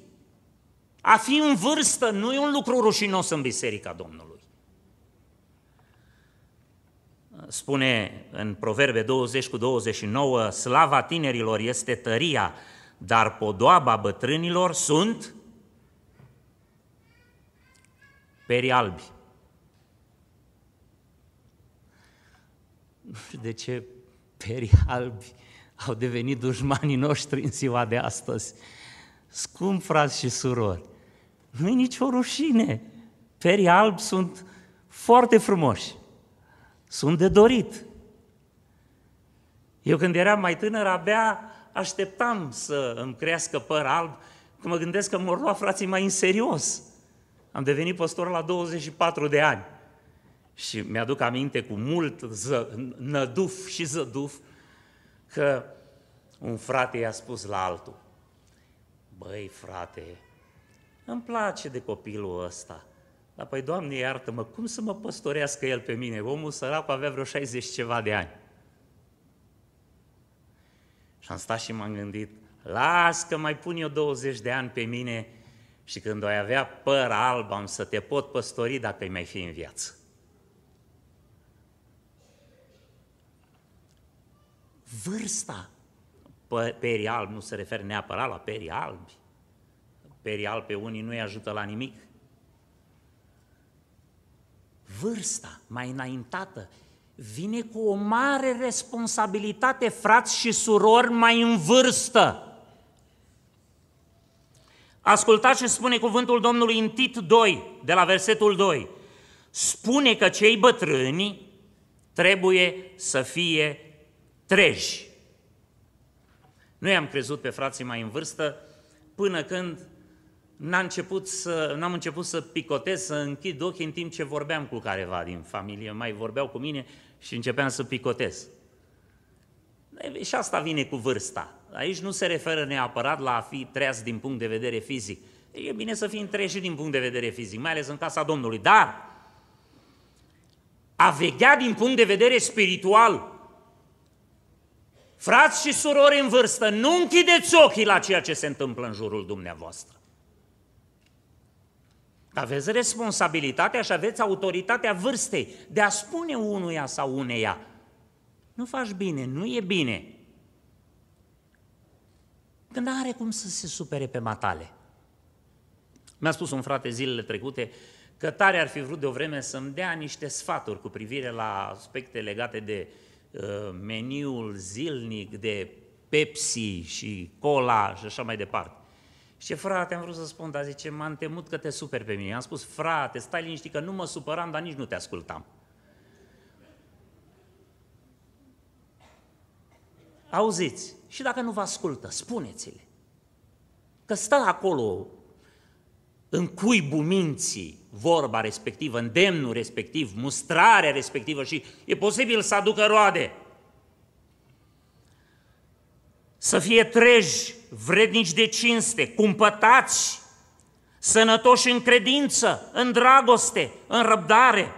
A fi în vârstă nu e un lucru rușinos în Biserica Domnului. Spune în Proverbe 20 cu 29, slava tinerilor este tăria dar podoaba bătrânilor sunt peri albi. Nu știu de ce peri albi au devenit dușmanii noștri în ziua de astăzi. Scump, frați și surori, nu e nicio rușine. Perii albi sunt foarte frumoși, sunt de dorit. Eu când eram mai tânăr, abia așteptam să îmi crească păr alb, că mă gândesc că mor lua frații mai în serios. Am devenit păstor la 24 de ani. Și mi-aduc aminte cu mult ză, năduf și zăduf că un frate i-a spus la altul, băi frate, îmi place de copilul ăsta, dar păi Doamne iartă-mă, cum să mă păstorească el pe mine? Omul sărac avea vreo 60 ceva de ani. Și am stat și m-am gândit, las că mai pun eu 20 de ani pe mine și când ai avea păr alb am să te pot păstori dacă ai mai fi în viață. Vârsta perii albi nu se referă neapărat la perii albi. Perii albi pe unii nu-i ajută la nimic. Vârsta mai înaintată vine cu o mare responsabilitate, frați și surori mai în vârstă. Ascultați ce spune cuvântul Domnului în Tit 2, de la versetul 2. Spune că cei bătrâni trebuie să fie treji. Nu i-am crezut pe frații mai în vârstă până când n-am început să, n-am început să picotez, să închid ochii în timp ce vorbeam cu careva din familie. Mai vorbeau cu mine și începeam să picotez. Și asta vine cu vârsta. Aici nu se referă neapărat la a fi treaz din punct de vedere fizic. E bine să fim treji din punct de vedere fizic, mai ales în casa Domnului. Dar a veghea din punct de vedere spiritual. Frați și surori în vârstă, nu închideți ochii la ceea ce se întâmplă în jurul dumneavoastră. Aveți responsabilitatea și aveți autoritatea vârstei de a spune unuia sau uneia, nu faci bine, nu e bine. Când are cum să se supere pe matale. Mi-a spus un frate zilele trecute că tare ar fi vrut de o vreme să-mi dea niște sfaturi cu privire la aspecte legate de uh, meniul zilnic, de Pepsi și cola și așa mai departe. Și frate, am vrut să spun, dar zice, m-am temut că te super pe mine. Am spus, frate, stai liniștit că nu mă supăram, dar nici nu te ascultam. Auziți, și dacă nu vă ascultă, spuneți-le. Că stă acolo în cuibul minții vorba respectivă, îndemnul respectiv, mustrarea respectivă și e posibil să aducă roade. Să fie treji vrednici de cinste, cumpătați, sănătoși în credință, în dragoste, în răbdare.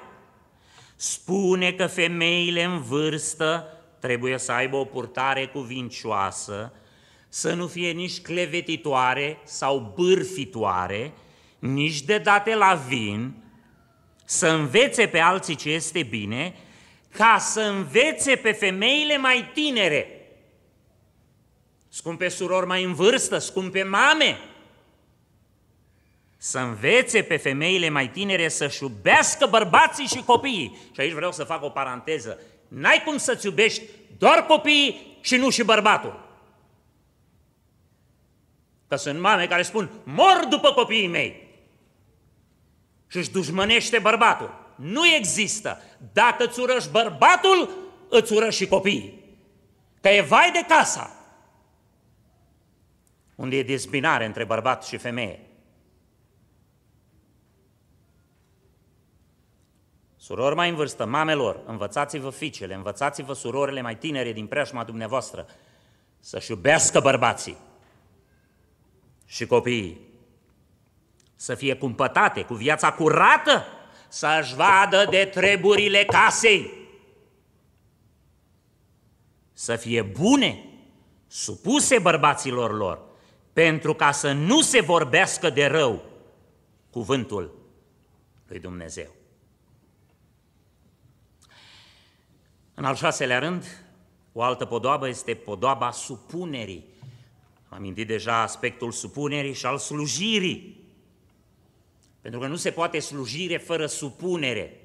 Spune că femeile în vârstă trebuie să aibă o purtare cuvincioasă, să nu fie nici clevetitoare sau bârfitoare, nici de date la vin, să învețe pe alții ce este bine, ca să învețe pe femeile mai tinere scumpe surori mai în vârstă, scumpe mame, să învețe pe femeile mai tinere să-și iubească bărbații și copiii. Și aici vreau să fac o paranteză. N-ai cum să-ți iubești doar copiii și nu și bărbatul. Că sunt mame care spun, mor după copiii mei și își dușmănește bărbatul. Nu există. Dacă îți urăși bărbatul, îți urăși și copiii. Că e vai de casa unde e dezbinare între bărbat și femeie. Surori mai în vârstă, mamelor, învățați-vă fiicele, învățați-vă surorile mai tinere din preajma dumneavoastră să-și iubească bărbații și copiii, să fie cumpătate cu viața curată, să-și vadă de treburile casei, să fie bune, supuse bărbaților lor, pentru ca să nu se vorbească de rău cuvântul lui Dumnezeu. În al șaselea rând, o altă podoabă este podoaba supunerii. Am amintit deja aspectul supunerii și al slujirii. Pentru că nu se poate slujire fără supunere.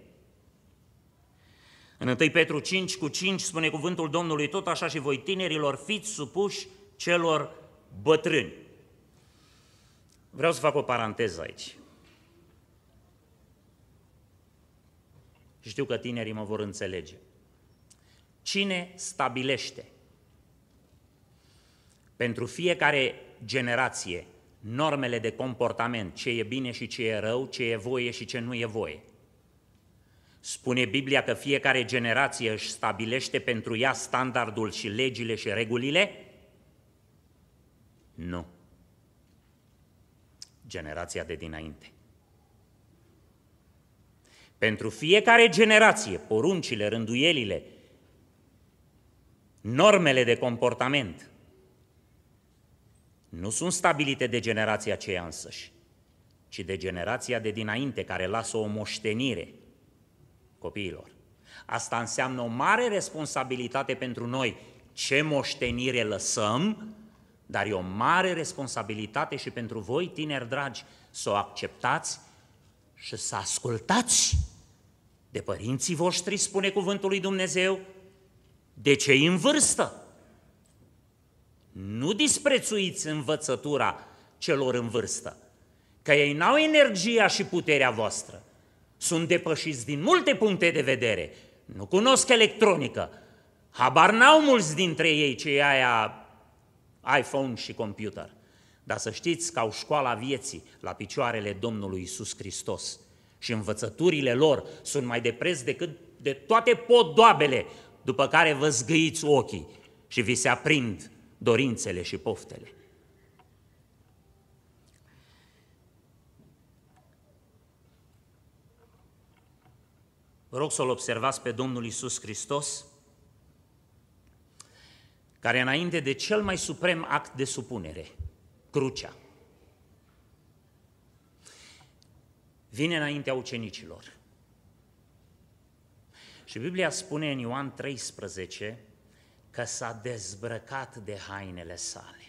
În 1 Petru 5 cu 5 spune cuvântul Domnului, tot așa și voi tinerilor fiți supuși celor bătrâni. Vreau să fac o paranteză aici. Știu că tinerii mă vor înțelege. Cine stabilește pentru fiecare generație normele de comportament, ce e bine și ce e rău, ce e voie și ce nu e voie? Spune Biblia că fiecare generație își stabilește pentru ea standardul și legile și regulile nu. Generația de dinainte. Pentru fiecare generație, poruncile, rânduielile, normele de comportament nu sunt stabilite de generația aceea însăși, ci de generația de dinainte care lasă o moștenire copiilor. Asta înseamnă o mare responsabilitate pentru noi. Ce moștenire lăsăm dar e o mare responsabilitate și pentru voi, tineri dragi, să o acceptați și să ascultați de părinții voștri, spune cuvântul lui Dumnezeu, de cei în vârstă. Nu disprețuiți învățătura celor în vârstă, că ei n-au energia și puterea voastră. Sunt depășiți din multe puncte de vedere. Nu cunosc electronică. Habar n-au mulți dintre ei ce aia iPhone și computer. Dar să știți că au școala vieții la picioarele Domnului Isus Hristos și învățăturile lor sunt mai de preț decât de toate podoabele după care vă zgâiți ochii și vi se aprind dorințele și poftele. Vă rog să-L observați pe Domnul Isus Hristos care înainte de cel mai suprem act de supunere, crucea, vine înaintea ucenicilor. Și Biblia spune în Ioan 13 că s-a dezbrăcat de hainele sale.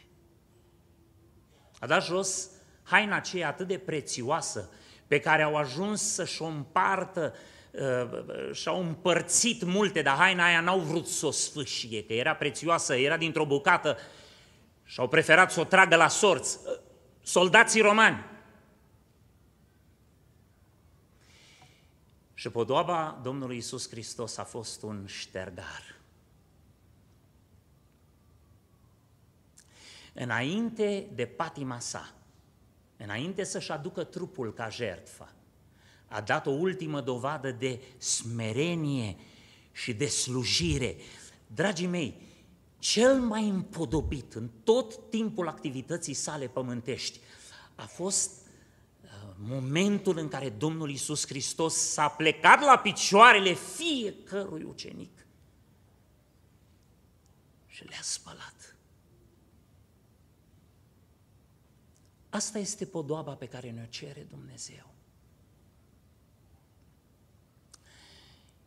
A dat jos haina aceea atât de prețioasă pe care au ajuns să-și o împartă Uh, și-au împărțit multe, dar haina aia n-au vrut să o sfâșie, că era prețioasă, era dintr-o bucată și au preferat să o tragă la sorți. Uh, soldații romani. Și podoaba Domnului Isus Hristos a fost un ștergar. Înainte de patima sa, înainte să-și aducă trupul ca jertfă, a dat o ultimă dovadă de smerenie și de slujire. Dragii mei, cel mai împodobit în tot timpul activității sale pământești a fost uh, momentul în care Domnul Isus Hristos s-a plecat la picioarele fiecărui ucenic și le-a spălat. Asta este podoaba pe care ne-o cere Dumnezeu.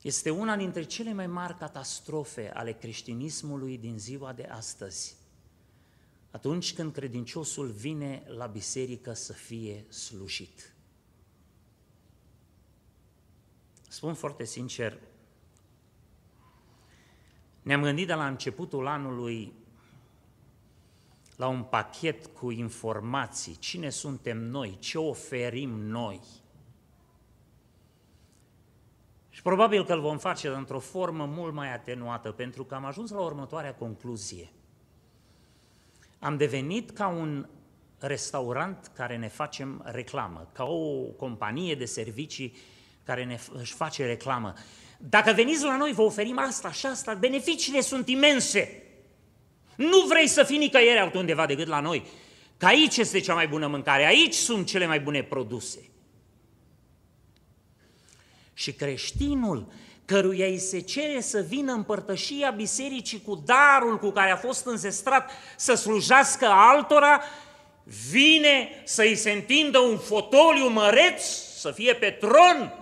este una dintre cele mai mari catastrofe ale creștinismului din ziua de astăzi. Atunci când credinciosul vine la biserică să fie slujit. Spun foarte sincer, ne-am gândit de la începutul anului la un pachet cu informații, cine suntem noi, ce oferim noi – și probabil că îl vom face într-o formă mult mai atenuată, pentru că am ajuns la următoarea concluzie. Am devenit ca un restaurant care ne facem reclamă, ca o companie de servicii care ne, își face reclamă. Dacă veniți la noi, vă oferim asta și asta, beneficiile sunt imense. Nu vrei să fii nicăieri altundeva decât la noi. Că aici este cea mai bună mâncare, aici sunt cele mai bune produse. Și creștinul căruia îi se cere să vină împărtășia bisericii cu darul cu care a fost înzestrat să slujească altora, vine să îi se întindă un fotoliu măreț, să fie pe tron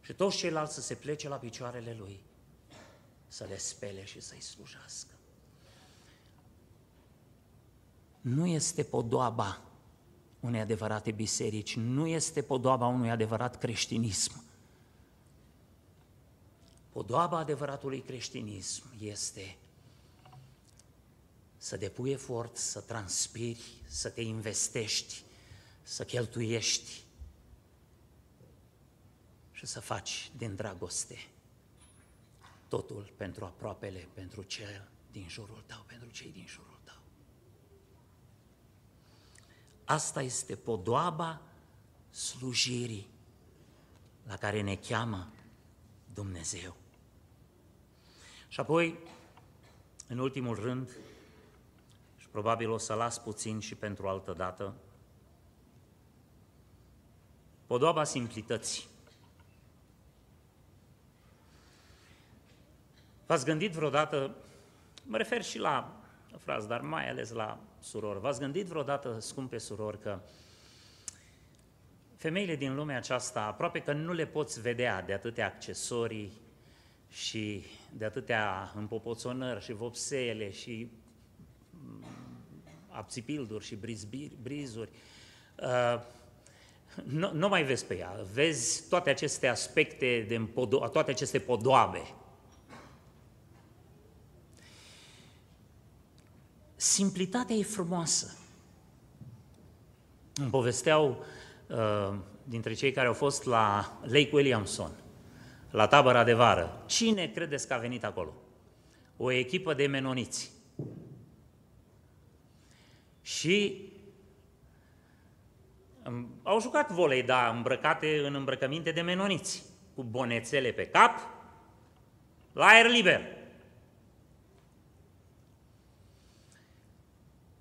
și toți ceilalți să se plece la picioarele lui, să le spele și să-i slujească. Nu este podoaba unei adevărate biserici, nu este podoaba unui adevărat creștinism Podoaba adevăratului creștinism este să depui efort, să transpiri, să te investești, să cheltuiești și să faci din dragoste totul pentru aproapele, pentru cel din jurul tău, pentru cei din jurul tău. Asta este podoaba slujirii la care ne cheamă Dumnezeu. Și apoi, în ultimul rând, și probabil o să las puțin și pentru altă dată, Podoaba simplității. V-ați gândit vreodată, mă refer și la frați, dar mai ales la surori, v-ați gândit vreodată, scumpe surori, că femeile din lumea aceasta aproape că nu le poți vedea de atâtea accesorii, și de atâtea împopoțonări și vopsele și mm, apțipilduri și brizbiri, brizuri, uh, nu, nu mai vezi pe ea. Vezi toate aceste aspecte, de împodo- toate aceste podoabe. Simplitatea e frumoasă. Îmi povesteau uh, dintre cei care au fost la Lake Williamson la tabăra de vară. Cine credeți că a venit acolo? O echipă de menoniți. Și au jucat volei, da, îmbrăcate în îmbrăcăminte de menoniți, cu bonețele pe cap, la aer liber.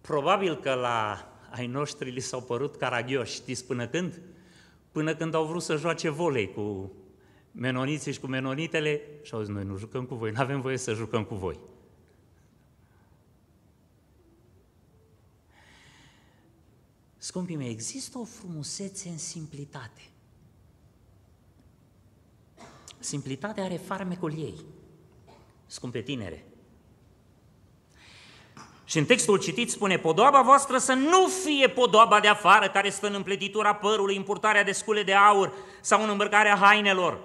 Probabil că la ai noștri li s-au părut caragioși, știți până când? Până când au vrut să joace volei cu menoniții și cu menonitele și au zis, noi nu jucăm cu voi, nu avem voie să jucăm cu voi. Scumpii mei, există o frumusețe în simplitate. Simplitatea are farmecul ei. Scumpe tinere, și în textul citit spune, podoaba voastră să nu fie podoaba de afară care stă în împletitura părului, în purtarea de scule de aur sau în îmbrăcarea hainelor,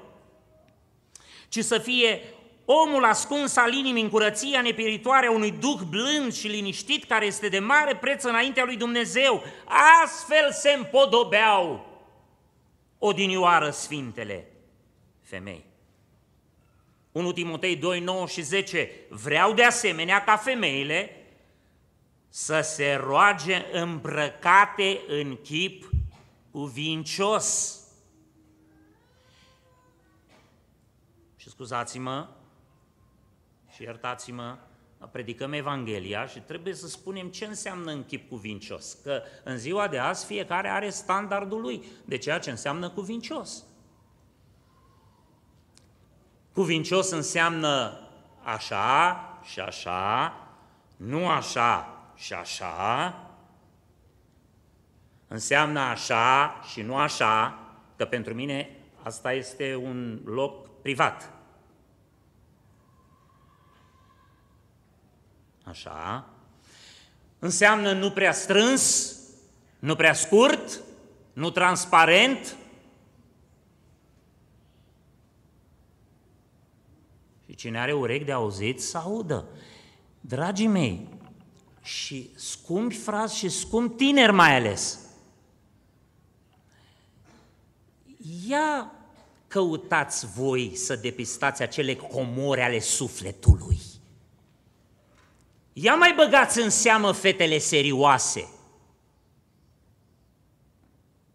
ci să fie omul ascuns al inimii în curăția nepiritoare a unui duh blând și liniștit care este de mare preț înaintea lui Dumnezeu. Astfel se împodobeau odinioară sfintele femei. 1 Timotei 2, 9 și 10, vreau de asemenea ca femeile să se roage îmbrăcate în chip cuvincios scuzați-mă și iertați-mă, predicăm Evanghelia și trebuie să spunem ce înseamnă în chip cuvincios, că în ziua de azi fiecare are standardul lui de ceea ce înseamnă cuvincios. Cuvincios înseamnă așa și așa, nu așa și așa, înseamnă așa și nu așa, că pentru mine asta este un loc privat. Așa. Înseamnă nu prea strâns, nu prea scurt, nu transparent. Și cine are urechi de auzit, să audă. Dragii mei, și scumpi frați și scump tineri mai ales, ia căutați voi să depistați acele comori ale sufletului. Ia mai băgați în seamă fetele serioase.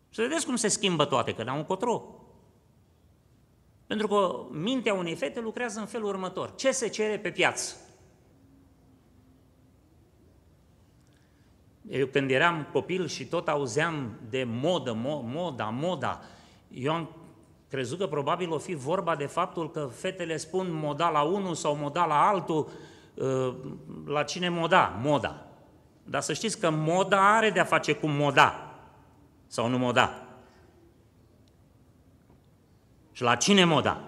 Să vedeți cum se schimbă toate, că n-au încotro. Pentru că mintea unei fete lucrează în felul următor. Ce se cere pe piață? Eu când eram copil și tot auzeam de modă, mo- moda, moda, eu am crezut că probabil o fi vorba de faptul că fetele spun moda la unul sau moda la altul la cine moda, moda. Dar să știți că moda are de-a face cu moda sau nu moda. Și la cine moda?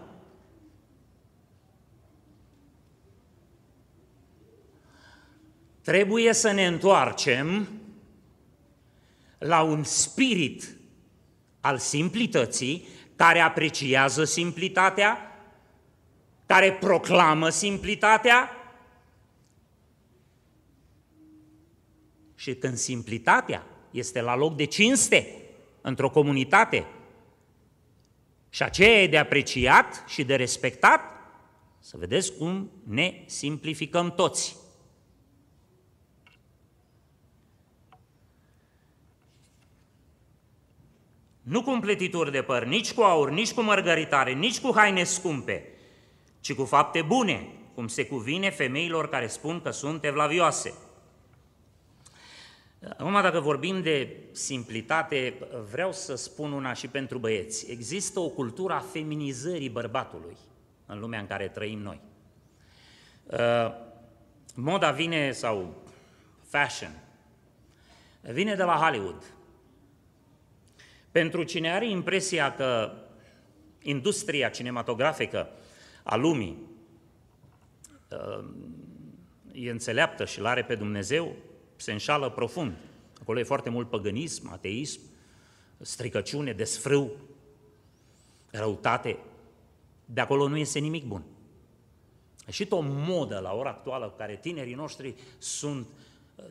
Trebuie să ne întoarcem la un spirit al simplității care apreciază simplitatea, care proclamă simplitatea, Și când simplitatea este la loc de cinste într-o comunitate și aceea e de apreciat și de respectat, să vedeți cum ne simplificăm toți. Nu cu împletituri de păr, nici cu aur, nici cu mărgăritare, nici cu haine scumpe, ci cu fapte bune, cum se cuvine femeilor care spun că sunt evlavioase – Acum, dacă vorbim de simplitate, vreau să spun una și pentru băieți. Există o cultură a feminizării bărbatului în lumea în care trăim noi. Uh, moda vine, sau fashion, vine de la Hollywood. Pentru cine are impresia că industria cinematografică a lumii uh, e înțeleaptă și l-are pe Dumnezeu, se înșală profund. Acolo e foarte mult păgânism, ateism, stricăciune, desfrâu, răutate. De acolo nu iese nimic bun. A ieșit o modă la ora actuală cu care tinerii noștri sunt,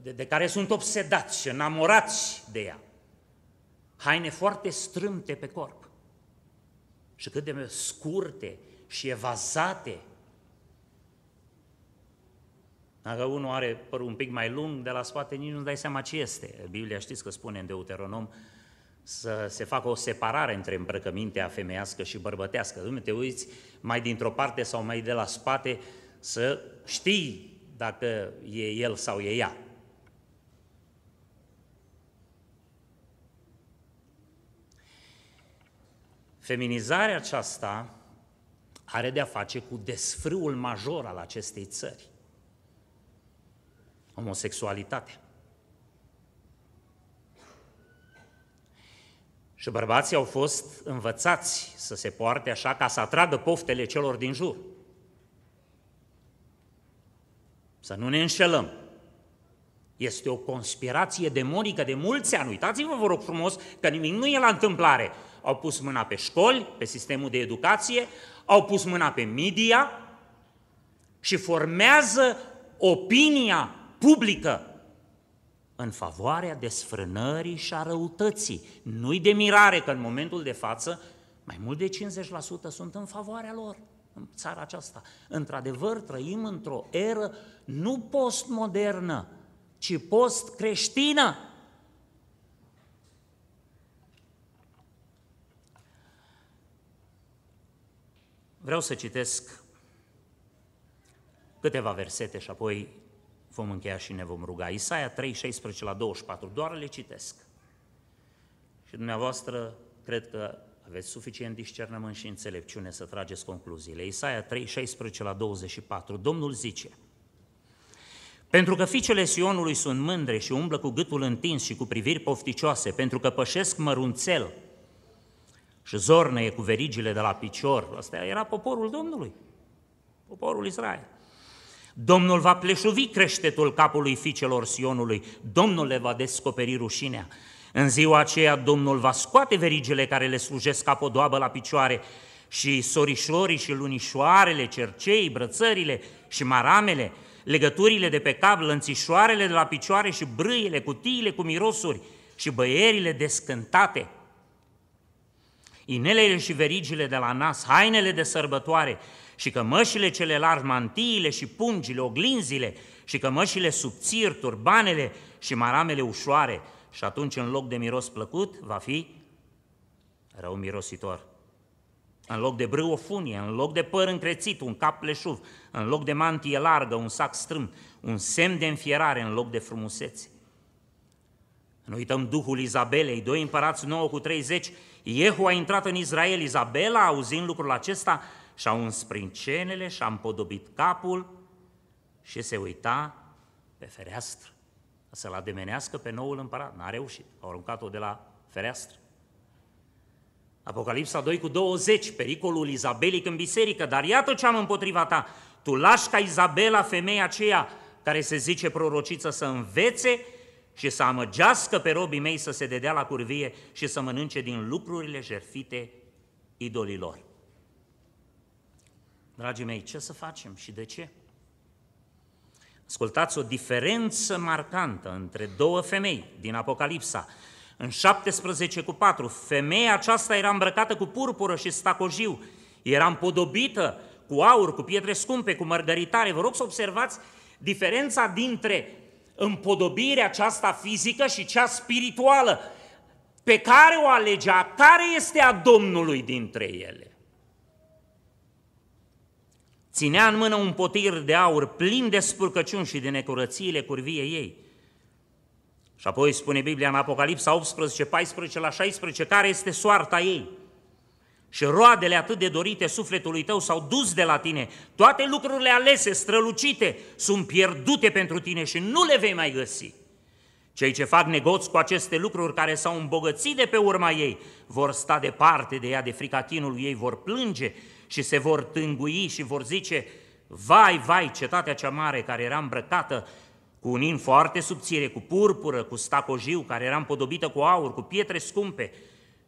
de, de care sunt obsedați, înamorați de ea. Haine foarte strâmte pe corp și cât de scurte și evazate dacă unul are părul un pic mai lung, de la spate nici nu-ți dai seama ce este. Biblia știți că spune în Deuteronom să se facă o separare între îmbrăcămintea femeiască și bărbătească. Dumnezeu, te uiți mai dintr-o parte sau mai de la spate să știi dacă e el sau e ea. Feminizarea aceasta are de-a face cu desfrâul major al acestei țări homosexualitatea. Și bărbații au fost învățați să se poarte așa ca să atragă poftele celor din jur. Să nu ne înșelăm. Este o conspirație demonică de mulți ani. Uitați-vă, vă rog frumos, că nimic nu e la întâmplare. Au pus mâna pe școli, pe sistemul de educație, au pus mâna pe media și formează opinia publică în favoarea desfrânării și a răutății. Nu-i de mirare că în momentul de față mai mult de 50% sunt în favoarea lor în țara aceasta. Într-adevăr, trăim într-o eră nu postmodernă, ci post-creștină. Vreau să citesc câteva versete și apoi vom încheia și ne vom ruga. Isaia 3, 16 la 24, doar le citesc. Și dumneavoastră, cred că aveți suficient discernământ și înțelepciune să trageți concluziile. Isaia 3, 16 la 24, Domnul zice, pentru că fiicele Sionului sunt mândre și umblă cu gâtul întins și cu priviri pofticioase, pentru că pășesc mărunțel și zornăie cu verigile de la picior. Asta era poporul Domnului, poporul Israel. Domnul va pleșuvi creștetul capului fiicelor Sionului, Domnul le va descoperi rușinea. În ziua aceea Domnul va scoate verigele care le slujesc ca podoabă la picioare și sorișorii și lunișoarele, cercei, brățările și maramele, legăturile de pe cap, lănțișoarele de la picioare și brâiele, cutiile cu mirosuri și băierile descântate, inelele și verigile de la nas, hainele de sărbătoare, și cămășile cele largi, mantiile și pungile, oglinzile și cămășile subțiri, turbanele și maramele ușoare și atunci în loc de miros plăcut va fi rău mirositor. În loc de brâu o funie, în loc de păr încrețit, un cap pleșuv, în loc de mantie largă, un sac strâm, un semn de înfierare în loc de frumusețe. Nu uităm duhul Izabelei, doi împărați 9 cu 30, Iehu a intrat în Israel, Izabela, auzind lucrul acesta, și-a uns sprincenele, și-a împodobit capul și se uita pe fereastră să-l ademenească pe noul împărat. N-a reușit, au aruncat-o de la fereastră. Apocalipsa 2 cu 20, pericolul Izabelic în biserică, dar iată ce am împotriva ta. Tu lași ca Izabela, femeia aceea care se zice prorociță să învețe și să amăgească pe robii mei să se dedea la curvie și să mănânce din lucrurile jerfite idolilor. Dragii mei, ce să facem și de ce? Ascultați o diferență marcantă între două femei din Apocalipsa. În 17 cu 4, femeia aceasta era îmbrăcată cu purpură și stacojiu, era împodobită cu aur, cu pietre scumpe, cu mărgăritare. Vă rog să observați diferența dintre împodobirea aceasta fizică și cea spirituală pe care o alegea, care este a Domnului dintre ele. Ținea în mână un potir de aur plin de spurcăciuni și de necurățiile curviei ei. Și apoi spune Biblia în Apocalipsa 18, 14 la 16, care este soarta ei. Și roadele atât de dorite sufletului tău s-au dus de la tine. Toate lucrurile alese, strălucite, sunt pierdute pentru tine și nu le vei mai găsi. Cei ce fac negoți cu aceste lucruri care s-au îmbogățit de pe urma ei vor sta departe de ea, de frica chinului ei, vor plânge și se vor tângui și vor zice, vai, vai, cetatea cea mare care era îmbrăcată cu un in foarte subțire, cu purpură, cu stacojiu, care era împodobită cu aur, cu pietre scumpe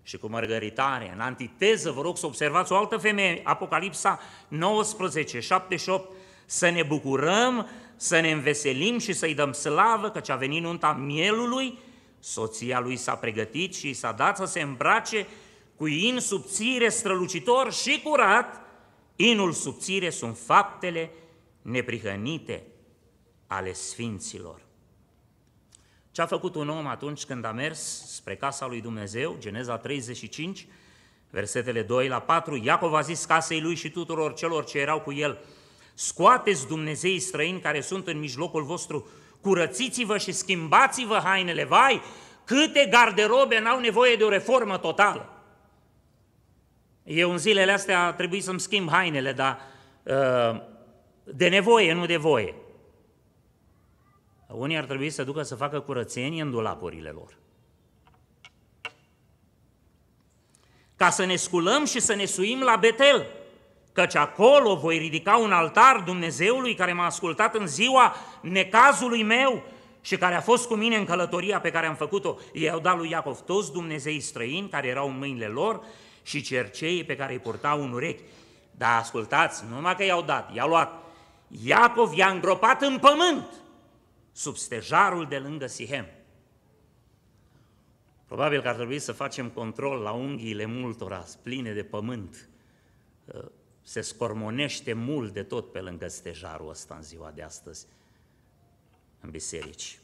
și cu mărgăritare. În antiteză, vă rog să observați o altă femeie, Apocalipsa 19, 78, să ne bucurăm, să ne înveselim și să-i dăm slavă, căci a venit nunta mielului, soția lui s-a pregătit și s-a dat să se îmbrace cu in subțire, strălucitor și curat, inul subțire sunt faptele neprihănite ale sfinților. Ce a făcut un om atunci când a mers spre casa lui Dumnezeu, Geneza 35, versetele 2 la 4, Iacov a zis casei lui și tuturor celor ce erau cu el, scoateți Dumnezeii străini care sunt în mijlocul vostru, curățiți-vă și schimbați-vă hainele, vai, câte garderobe n-au nevoie de o reformă totală. Eu în zilele astea a trebuit să-mi schimb hainele, dar ă, de nevoie, nu de voie. Unii ar trebui să ducă să facă curățenie în dulapurile lor. Ca să ne sculăm și să ne suim la Betel, căci acolo voi ridica un altar Dumnezeului care m-a ascultat în ziua necazului meu și care a fost cu mine în călătoria pe care am făcut-o. I-au dat lui Iacov toți Dumnezei străini care erau în mâinile lor și cerceii pe care îi purtau în urechi. Dar ascultați, numai că i-au dat, i-a luat. Iacov i-a îngropat în pământ, sub stejarul de lângă Sihem. Probabil că ar trebui să facem control la unghiile multora, pline de pământ. Uh, se scormonește mult de tot pe lângă stejarul ăsta în ziua de astăzi, în biserici.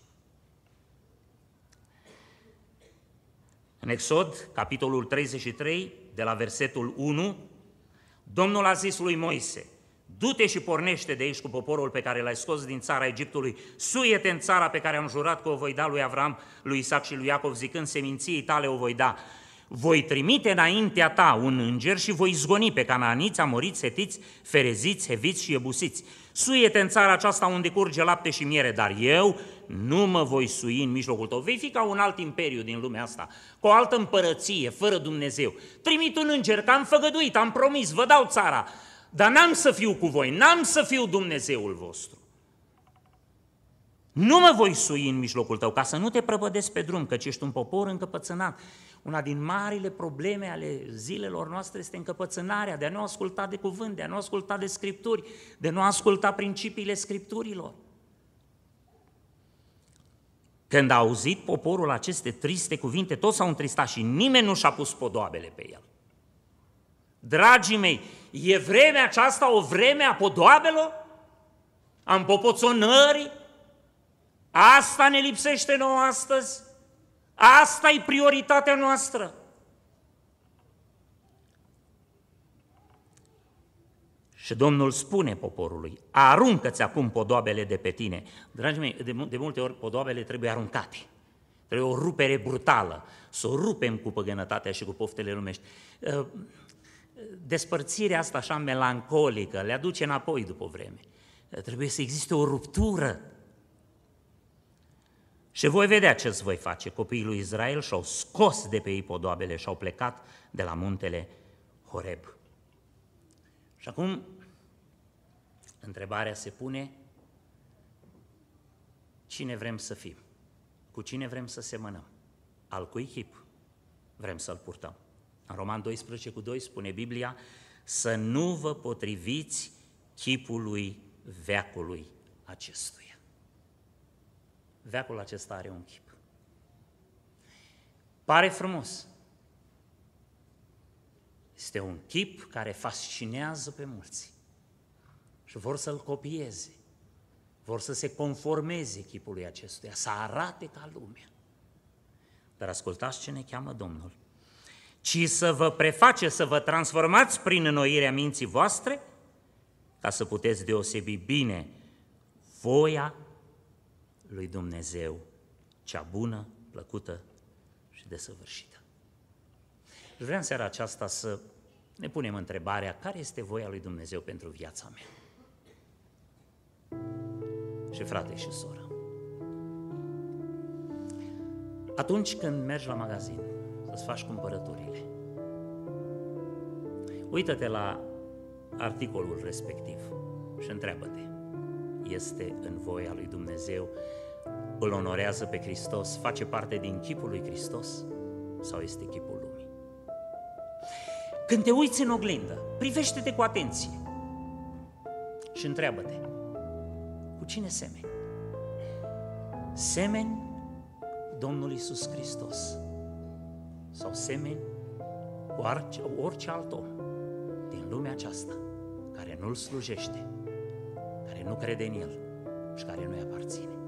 În Exod, capitolul 33, de la versetul 1, Domnul a zis lui Moise, du-te și pornește de aici cu poporul pe care l-ai scos din țara Egiptului, suie-te în țara pe care am jurat că o voi da lui Avram, lui Isaac și lui Iacov, zicând seminției tale o voi da. Voi trimite înaintea ta un înger și voi zgoni pe cananiți, amoriți, setiți, fereziți, heviți și ebusiți Suie-te în țara aceasta unde curge lapte și miere, dar eu nu mă voi sui în mijlocul tău. Vei fi ca un alt imperiu din lumea asta, cu o altă împărăție, fără Dumnezeu. Trimit un înger, că am făgăduit, am promis, vă dau țara, dar n-am să fiu cu voi, n-am să fiu Dumnezeul vostru. Nu mă voi sui în mijlocul tău, ca să nu te prăbădesc pe drum, căci ești un popor încăpățânat una din marile probleme ale zilelor noastre este încăpățânarea de a nu asculta de cuvânt, de a nu asculta de scripturi, de a nu asculta principiile scripturilor. Când a auzit poporul aceste triste cuvinte, toți s-au întristat și nimeni nu și-a pus podoabele pe el. Dragii mei, e vremea aceasta o vreme a podoabelor? A împopoțonării? Asta ne lipsește nouă astăzi? Asta e prioritatea noastră. Și Domnul spune poporului, aruncă-ți acum podoabele de pe tine. Dragii mei, de, multe ori podoabele trebuie aruncate. Trebuie o rupere brutală, să o rupem cu păgânătatea și cu poftele lumești. Ă, despărțirea asta așa melancolică le aduce înapoi după vreme. Trebuie să existe o ruptură și voi vedea ce îți voi face. Copiii lui Israel și-au scos de pe ei podoabele și-au plecat de la muntele Horeb. Și acum, întrebarea se pune, cine vrem să fim? Cu cine vrem să semănăm? Al cui chip vrem să-l purtăm? În Roman 12 cu 2 spune Biblia, să nu vă potriviți chipului veacului acestuia. Veacul acesta are un chip. Pare frumos. Este un chip care fascinează pe mulți și vor să-l copieze, vor să se conformeze chipului acestuia, să arate ca lumea. Dar ascultați ce ne cheamă Domnul. Ci să vă preface, să vă transformați prin înnoirea minții voastre, ca să puteți deosebi bine voia lui Dumnezeu, cea bună, plăcută și desăvârșită. Și vreau în seara aceasta să ne punem întrebarea, care este voia lui Dumnezeu pentru viața mea? Și frate și soră, atunci când mergi la magazin să-ți faci cumpărăturile, uită-te la articolul respectiv și întreabă-te, este în voia lui Dumnezeu îl onorează pe Hristos, face parte din chipul lui Hristos sau este chipul lumii? Când te uiți în oglindă, privește-te cu atenție și întreabă-te, cu cine semeni? Semeni Domnul Isus Hristos sau semeni cu orice alt om din lumea aceasta care nu-L slujește, care nu crede în El și care nu-i aparține.